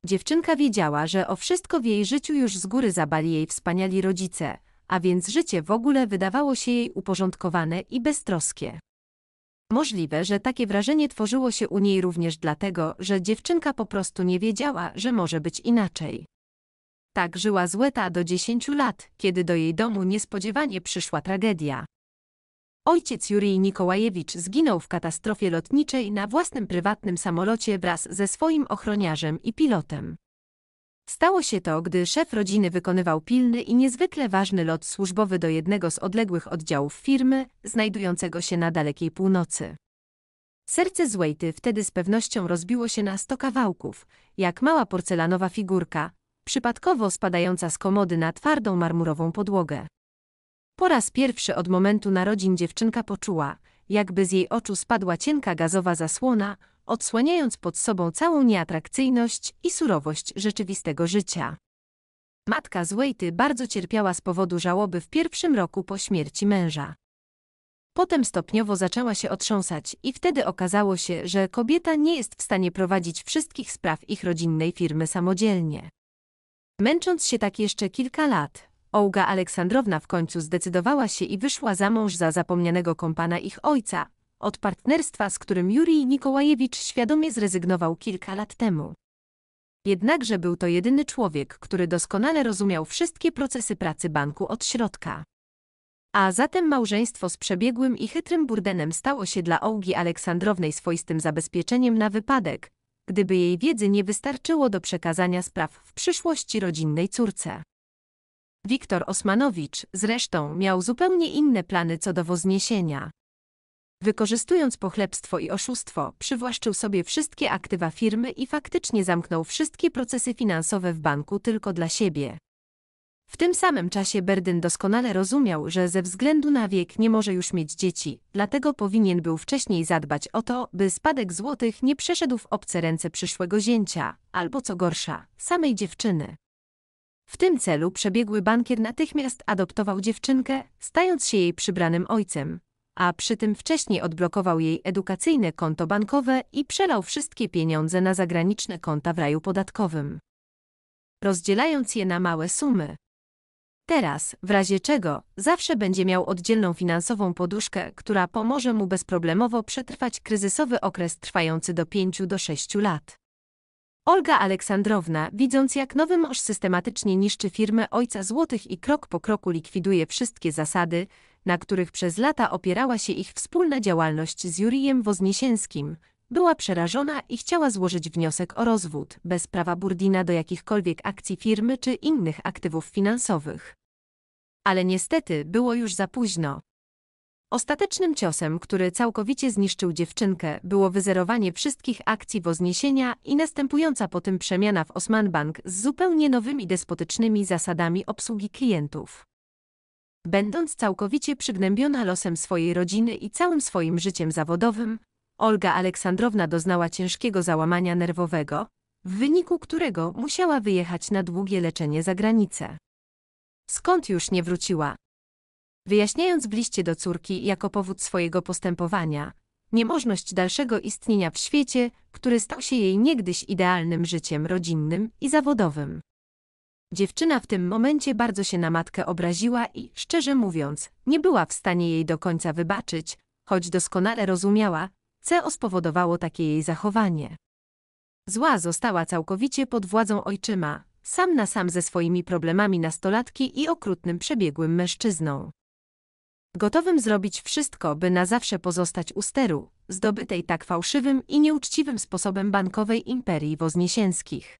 Dziewczynka wiedziała, że o wszystko w jej życiu już z góry zabali jej wspaniali rodzice, a więc życie w ogóle wydawało się jej uporządkowane i beztroskie. Możliwe, że takie wrażenie tworzyło się u niej również dlatego, że dziewczynka po prostu nie wiedziała, że może być inaczej. Tak żyła Złeta do 10 lat, kiedy do jej domu niespodziewanie przyszła tragedia. Ojciec Jurij Nikołajewicz zginął w katastrofie lotniczej na własnym prywatnym samolocie wraz ze swoim ochroniarzem i pilotem. Stało się to, gdy szef rodziny wykonywał pilny i niezwykle ważny lot służbowy do jednego z odległych oddziałów firmy, znajdującego się na dalekiej północy. Serce Zwejty wtedy z pewnością rozbiło się na sto kawałków, jak mała porcelanowa figurka, przypadkowo spadająca z komody na twardą marmurową podłogę. Po raz pierwszy od momentu narodzin dziewczynka poczuła, jakby z jej oczu spadła cienka gazowa zasłona, odsłaniając pod sobą całą nieatrakcyjność i surowość rzeczywistego życia. Matka Zwejty bardzo cierpiała z powodu żałoby w pierwszym roku po śmierci męża. Potem stopniowo zaczęła się otrząsać i wtedy okazało się, że kobieta nie jest w stanie prowadzić wszystkich spraw ich rodzinnej firmy samodzielnie. Męcząc się tak jeszcze kilka lat, Olga Aleksandrowna w końcu zdecydowała się i wyszła za mąż za zapomnianego kompana ich ojca, od partnerstwa, z którym Jurij Nikołajewicz świadomie zrezygnował kilka lat temu. Jednakże był to jedyny człowiek, który doskonale rozumiał wszystkie procesy pracy banku od środka. A zatem małżeństwo z przebiegłym i chytrym burdenem stało się dla Ołgi Aleksandrownej swoistym zabezpieczeniem na wypadek, gdyby jej wiedzy nie wystarczyło do przekazania spraw w przyszłości rodzinnej córce. Wiktor Osmanowicz, zresztą, miał zupełnie inne plany co do wozniesienia. Wykorzystując pochlebstwo i oszustwo, przywłaszczył sobie wszystkie aktywa firmy i faktycznie zamknął wszystkie procesy finansowe w banku tylko dla siebie. W tym samym czasie Berdyn doskonale rozumiał, że ze względu na wiek nie może już mieć dzieci, dlatego powinien był wcześniej zadbać o to, by spadek złotych nie przeszedł w obce ręce przyszłego zięcia, albo co gorsza, samej dziewczyny. W tym celu przebiegły bankier natychmiast adoptował dziewczynkę, stając się jej przybranym ojcem, a przy tym wcześniej odblokował jej edukacyjne konto bankowe i przelał wszystkie pieniądze na zagraniczne konta w raju podatkowym, rozdzielając je na małe sumy. Teraz, w razie czego, zawsze będzie miał oddzielną finansową poduszkę, która pomoże mu bezproblemowo przetrwać kryzysowy okres trwający do 5 do 6 lat. Olga Aleksandrowna, widząc jak nowy mąż systematycznie niszczy firmę ojca złotych i krok po kroku likwiduje wszystkie zasady, na których przez lata opierała się ich wspólna działalność z Jurijem Wozniesieńskim, była przerażona i chciała złożyć wniosek o rozwód, bez prawa Burdina do jakichkolwiek akcji firmy czy innych aktywów finansowych. Ale niestety było już za późno. Ostatecznym ciosem, który całkowicie zniszczył dziewczynkę, było wyzerowanie wszystkich akcji Wozniesienia i następująca po tym przemiana w Osman Bank z zupełnie nowymi despotycznymi zasadami obsługi klientów. Będąc całkowicie przygnębiona losem swojej rodziny i całym swoim życiem zawodowym, Olga Aleksandrowna doznała ciężkiego załamania nerwowego, w wyniku którego musiała wyjechać na długie leczenie za granicę. Skąd już nie wróciła? Wyjaśniając w liście do córki jako powód swojego postępowania, niemożność dalszego istnienia w świecie, który stał się jej niegdyś idealnym życiem rodzinnym i zawodowym. Dziewczyna w tym momencie bardzo się na matkę obraziła i, szczerze mówiąc, nie była w stanie jej do końca wybaczyć, choć doskonale rozumiała, co spowodowało takie jej zachowanie. Zła została całkowicie pod władzą ojczyma, sam na sam ze swoimi problemami nastolatki i okrutnym przebiegłym mężczyzną. Gotowym zrobić wszystko, by na zawsze pozostać u steru, zdobytej tak fałszywym i nieuczciwym sposobem bankowej imperii wozniesienskich.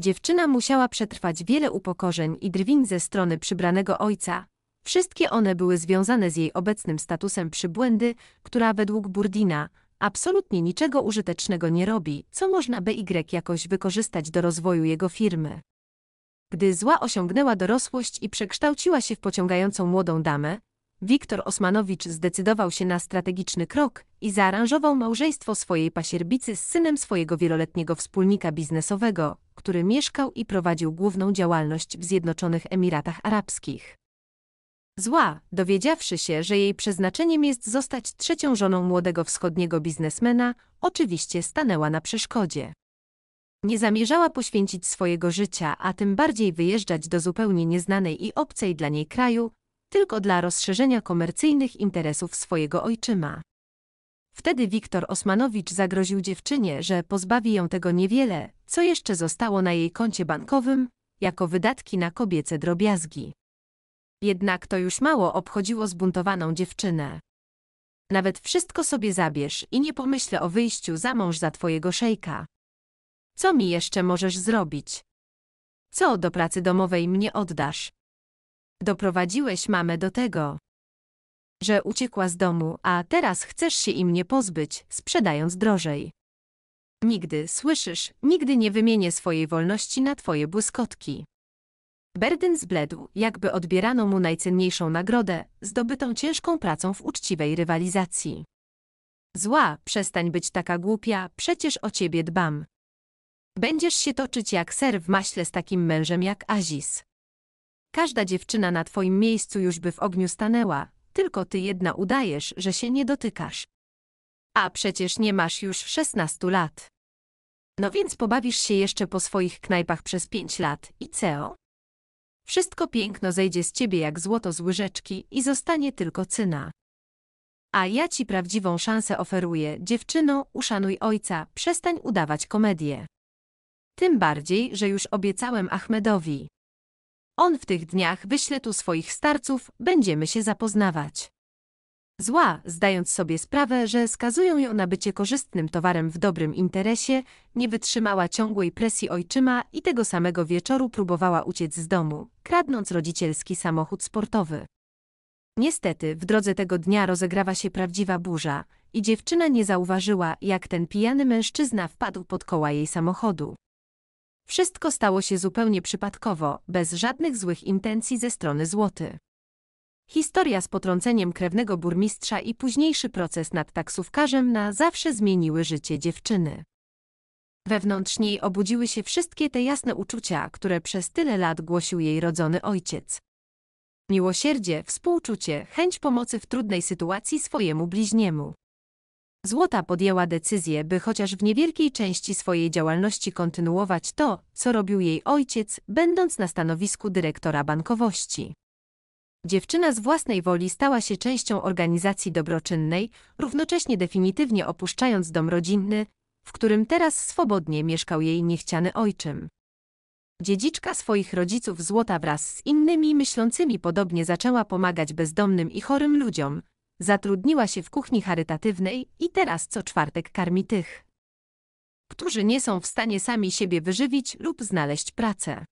Dziewczyna musiała przetrwać wiele upokorzeń i drwin ze strony przybranego ojca. Wszystkie one były związane z jej obecnym statusem przybłędy, która według Burdina absolutnie niczego użytecznego nie robi, co można by Y jakoś wykorzystać do rozwoju jego firmy. Gdy zła osiągnęła dorosłość i przekształciła się w pociągającą młodą damę, Wiktor Osmanowicz zdecydował się na strategiczny krok i zaaranżował małżeństwo swojej pasierbicy z synem swojego wieloletniego wspólnika biznesowego, który mieszkał i prowadził główną działalność w Zjednoczonych Emiratach Arabskich. Zła, dowiedziawszy się, że jej przeznaczeniem jest zostać trzecią żoną młodego wschodniego biznesmena, oczywiście stanęła na przeszkodzie. Nie zamierzała poświęcić swojego życia, a tym bardziej wyjeżdżać do zupełnie nieznanej i obcej dla niej kraju, tylko dla rozszerzenia komercyjnych interesów swojego ojczyma. Wtedy Wiktor Osmanowicz zagroził dziewczynie, że pozbawi ją tego niewiele, co jeszcze zostało na jej koncie bankowym, jako wydatki na kobiece drobiazgi. Jednak to już mało obchodziło zbuntowaną dziewczynę. Nawet wszystko sobie zabierz i nie pomyślę o wyjściu za mąż za twojego szejka. Co mi jeszcze możesz zrobić? Co do pracy domowej mnie oddasz? Doprowadziłeś mamę do tego, że uciekła z domu, a teraz chcesz się im nie pozbyć, sprzedając drożej. Nigdy, słyszysz, nigdy nie wymienię swojej wolności na twoje błyskotki. Berdyn zbledł, jakby odbierano mu najcenniejszą nagrodę, zdobytą ciężką pracą w uczciwej rywalizacji. Zła, przestań być taka głupia, przecież o ciebie dbam. Będziesz się toczyć jak ser w maśle z takim mężem jak Aziz. Każda dziewczyna na twoim miejscu już by w ogniu stanęła, tylko ty jedna udajesz, że się nie dotykasz. A przecież nie masz już 16 lat. No więc pobawisz się jeszcze po swoich knajpach przez 5 lat i co? Wszystko piękno zejdzie z ciebie jak złoto z łyżeczki i zostanie tylko cyna. A ja ci prawdziwą szansę oferuję, dziewczyno, uszanuj ojca, przestań udawać komedię. Tym bardziej, że już obiecałem Ahmedowi. On w tych dniach wyśle tu swoich starców, będziemy się zapoznawać. Zła, zdając sobie sprawę, że skazują ją na bycie korzystnym towarem w dobrym interesie, nie wytrzymała ciągłej presji ojczyma i tego samego wieczoru próbowała uciec z domu, kradnąc rodzicielski samochód sportowy. Niestety, w drodze tego dnia rozegrała się prawdziwa burza i dziewczyna nie zauważyła, jak ten pijany mężczyzna wpadł pod koła jej samochodu. Wszystko stało się zupełnie przypadkowo, bez żadnych złych intencji ze strony złoty. Historia z potrąceniem krewnego burmistrza i późniejszy proces nad taksówkarzem na zawsze zmieniły życie dziewczyny. Wewnątrz niej obudziły się wszystkie te jasne uczucia, które przez tyle lat głosił jej rodzony ojciec. Miłosierdzie, współczucie, chęć pomocy w trudnej sytuacji swojemu bliźniemu. Złota podjęła decyzję, by chociaż w niewielkiej części swojej działalności kontynuować to, co robił jej ojciec, będąc na stanowisku dyrektora bankowości. Dziewczyna z własnej woli stała się częścią organizacji dobroczynnej, równocześnie definitywnie opuszczając dom rodzinny, w którym teraz swobodnie mieszkał jej niechciany ojczym. Dziedziczka swoich rodziców Złota wraz z innymi myślącymi podobnie zaczęła pomagać bezdomnym i chorym ludziom, Zatrudniła się w kuchni charytatywnej i teraz co czwartek karmi tych, którzy nie są w stanie sami siebie wyżywić lub znaleźć pracę.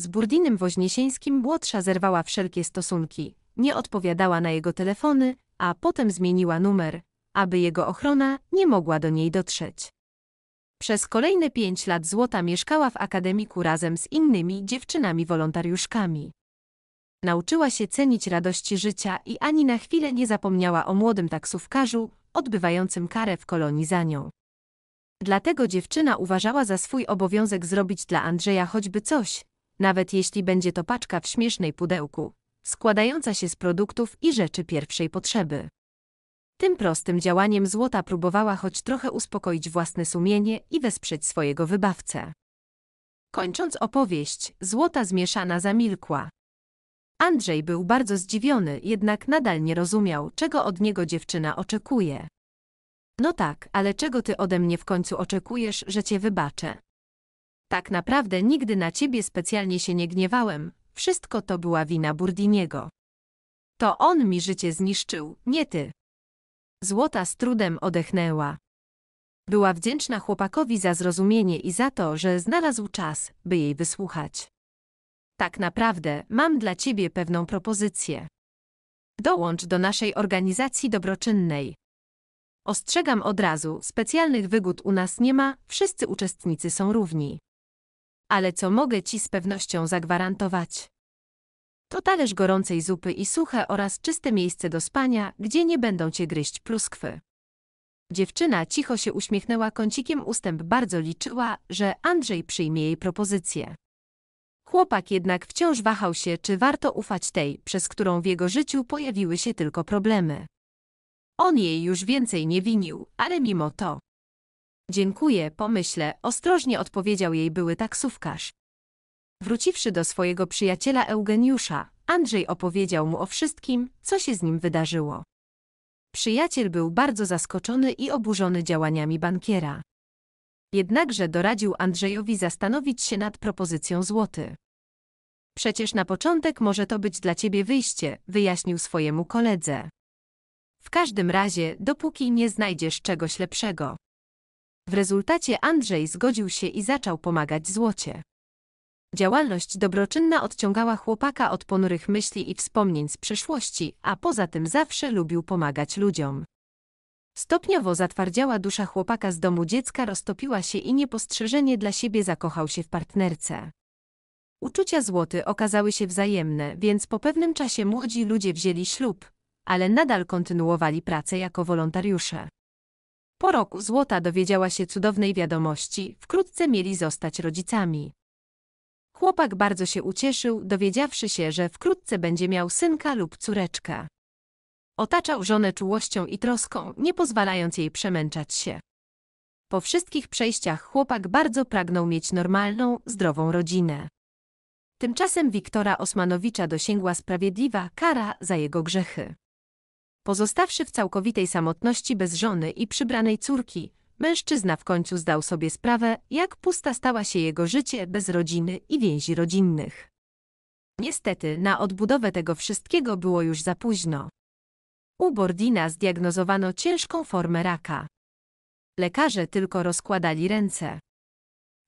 Z Burdinem Woźniesieńskim młodsza zerwała wszelkie stosunki, nie odpowiadała na jego telefony, a potem zmieniła numer, aby jego ochrona nie mogła do niej dotrzeć. Przez kolejne pięć lat Złota mieszkała w akademiku razem z innymi dziewczynami wolontariuszkami. Nauczyła się cenić radości życia i ani na chwilę nie zapomniała o młodym taksówkarzu, odbywającym karę w kolonii za nią. Dlatego dziewczyna uważała za swój obowiązek zrobić dla Andrzeja choćby coś, nawet jeśli będzie to paczka w śmiesznej pudełku, składająca się z produktów i rzeczy pierwszej potrzeby. Tym prostym działaniem Złota próbowała choć trochę uspokoić własne sumienie i wesprzeć swojego wybawcę. Kończąc opowieść, Złota zmieszana zamilkła. Andrzej był bardzo zdziwiony, jednak nadal nie rozumiał, czego od niego dziewczyna oczekuje. No tak, ale czego ty ode mnie w końcu oczekujesz, że cię wybaczę? Tak naprawdę nigdy na ciebie specjalnie się nie gniewałem, wszystko to była wina Burdiniego. To on mi życie zniszczył, nie ty. Złota z trudem odechnęła. Była wdzięczna chłopakowi za zrozumienie i za to, że znalazł czas, by jej wysłuchać. Tak naprawdę, mam dla ciebie pewną propozycję. Dołącz do naszej organizacji dobroczynnej. Ostrzegam od razu, specjalnych wygód u nas nie ma, wszyscy uczestnicy są równi. Ale co mogę ci z pewnością zagwarantować? To talerz gorącej zupy i suche oraz czyste miejsce do spania, gdzie nie będą cię gryźć pluskwy. Dziewczyna cicho się uśmiechnęła kącikiem ustęp bardzo liczyła, że Andrzej przyjmie jej propozycję. Chłopak jednak wciąż wahał się, czy warto ufać tej, przez którą w jego życiu pojawiły się tylko problemy. On jej już więcej nie winił, ale mimo to. Dziękuję, pomyślę, ostrożnie odpowiedział jej były taksówkarz. Wróciwszy do swojego przyjaciela Eugeniusza, Andrzej opowiedział mu o wszystkim, co się z nim wydarzyło. Przyjaciel był bardzo zaskoczony i oburzony działaniami bankiera. Jednakże doradził Andrzejowi zastanowić się nad propozycją złoty. Przecież na początek może to być dla ciebie wyjście, wyjaśnił swojemu koledze. W każdym razie, dopóki nie znajdziesz czegoś lepszego. W rezultacie Andrzej zgodził się i zaczął pomagać złocie. Działalność dobroczynna odciągała chłopaka od ponurych myśli i wspomnień z przeszłości, a poza tym zawsze lubił pomagać ludziom. Stopniowo zatwardziała dusza chłopaka z domu dziecka roztopiła się i niepostrzeżenie dla siebie zakochał się w partnerce. Uczucia złoty okazały się wzajemne, więc po pewnym czasie młodzi ludzie wzięli ślub, ale nadal kontynuowali pracę jako wolontariusze. Po roku Złota dowiedziała się cudownej wiadomości, wkrótce mieli zostać rodzicami. Chłopak bardzo się ucieszył, dowiedziawszy się, że wkrótce będzie miał synka lub córeczkę. Otaczał żonę czułością i troską, nie pozwalając jej przemęczać się. Po wszystkich przejściach chłopak bardzo pragnął mieć normalną, zdrową rodzinę. Tymczasem Wiktora Osmanowicza dosięgła sprawiedliwa kara za jego grzechy. Pozostawszy w całkowitej samotności bez żony i przybranej córki, mężczyzna w końcu zdał sobie sprawę, jak pusta stała się jego życie bez rodziny i więzi rodzinnych. Niestety, na odbudowę tego wszystkiego było już za późno. U Bordina zdiagnozowano ciężką formę raka. Lekarze tylko rozkładali ręce.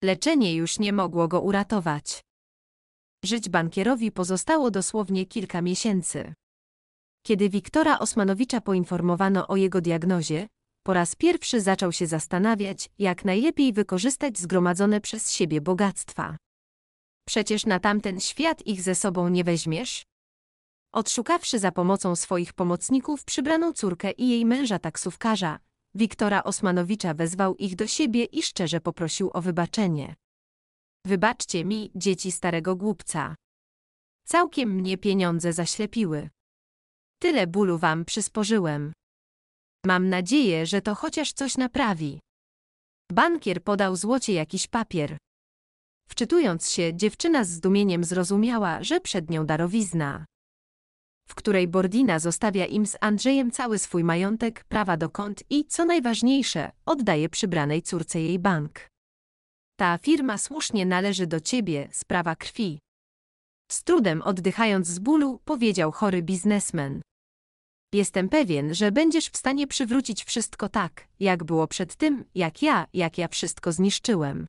Leczenie już nie mogło go uratować. Żyć bankierowi pozostało dosłownie kilka miesięcy. Kiedy Wiktora Osmanowicza poinformowano o jego diagnozie, po raz pierwszy zaczął się zastanawiać, jak najlepiej wykorzystać zgromadzone przez siebie bogactwa. Przecież na tamten świat ich ze sobą nie weźmiesz? Odszukawszy za pomocą swoich pomocników przybraną córkę i jej męża taksówkarza, Wiktora Osmanowicza wezwał ich do siebie i szczerze poprosił o wybaczenie. Wybaczcie mi, dzieci starego głupca. Całkiem mnie pieniądze zaślepiły. Tyle bólu wam przysporzyłem. Mam nadzieję, że to chociaż coś naprawi. Bankier podał złocie jakiś papier. Wczytując się, dziewczyna z zdumieniem zrozumiała, że przed nią darowizna w której Bordina zostawia im z Andrzejem cały swój majątek, prawa do kont i, co najważniejsze, oddaje przybranej córce jej bank. Ta firma słusznie należy do ciebie, sprawa krwi. Z trudem oddychając z bólu, powiedział chory biznesmen. Jestem pewien, że będziesz w stanie przywrócić wszystko tak, jak było przed tym, jak ja, jak ja wszystko zniszczyłem.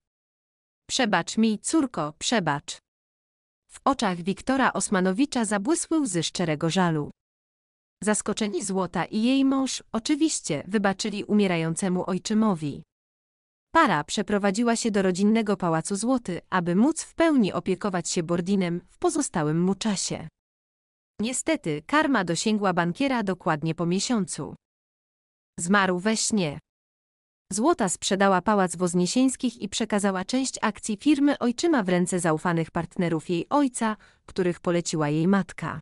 Przebacz mi, córko, przebacz. W oczach Wiktora Osmanowicza zabłysły łzy szczerego żalu. Zaskoczeni Złota i jej mąż oczywiście wybaczyli umierającemu ojczymowi. Para przeprowadziła się do rodzinnego pałacu Złoty, aby móc w pełni opiekować się Bordinem w pozostałym mu czasie. Niestety, karma dosięgła bankiera dokładnie po miesiącu. Zmarł we śnie. Złota sprzedała Pałac Wozniesieńskich i przekazała część akcji firmy ojczyma w ręce zaufanych partnerów jej ojca, których poleciła jej matka.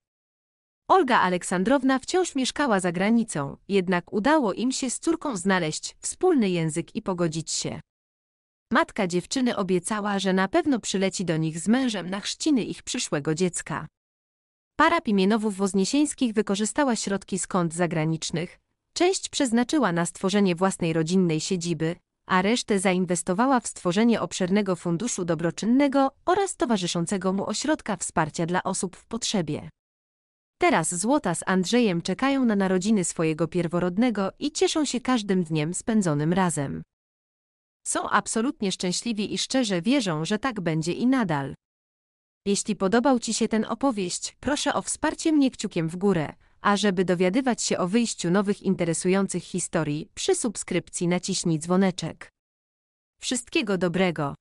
Olga Aleksandrowna wciąż mieszkała za granicą, jednak udało im się z córką znaleźć wspólny język i pogodzić się. Matka dziewczyny obiecała, że na pewno przyleci do nich z mężem na chrzciny ich przyszłego dziecka. Para Pimienowów Wozniesieńskich wykorzystała środki skąd zagranicznych, Część przeznaczyła na stworzenie własnej rodzinnej siedziby, a resztę zainwestowała w stworzenie obszernego funduszu dobroczynnego oraz towarzyszącego mu ośrodka wsparcia dla osób w potrzebie. Teraz Złota z Andrzejem czekają na narodziny swojego pierworodnego i cieszą się każdym dniem spędzonym razem. Są absolutnie szczęśliwi i szczerze wierzą, że tak będzie i nadal. Jeśli podobał Ci się ten opowieść, proszę o wsparcie mnie kciukiem w górę, a żeby dowiadywać się o wyjściu nowych interesujących historii, przy subskrypcji naciśnij dzwoneczek. Wszystkiego dobrego!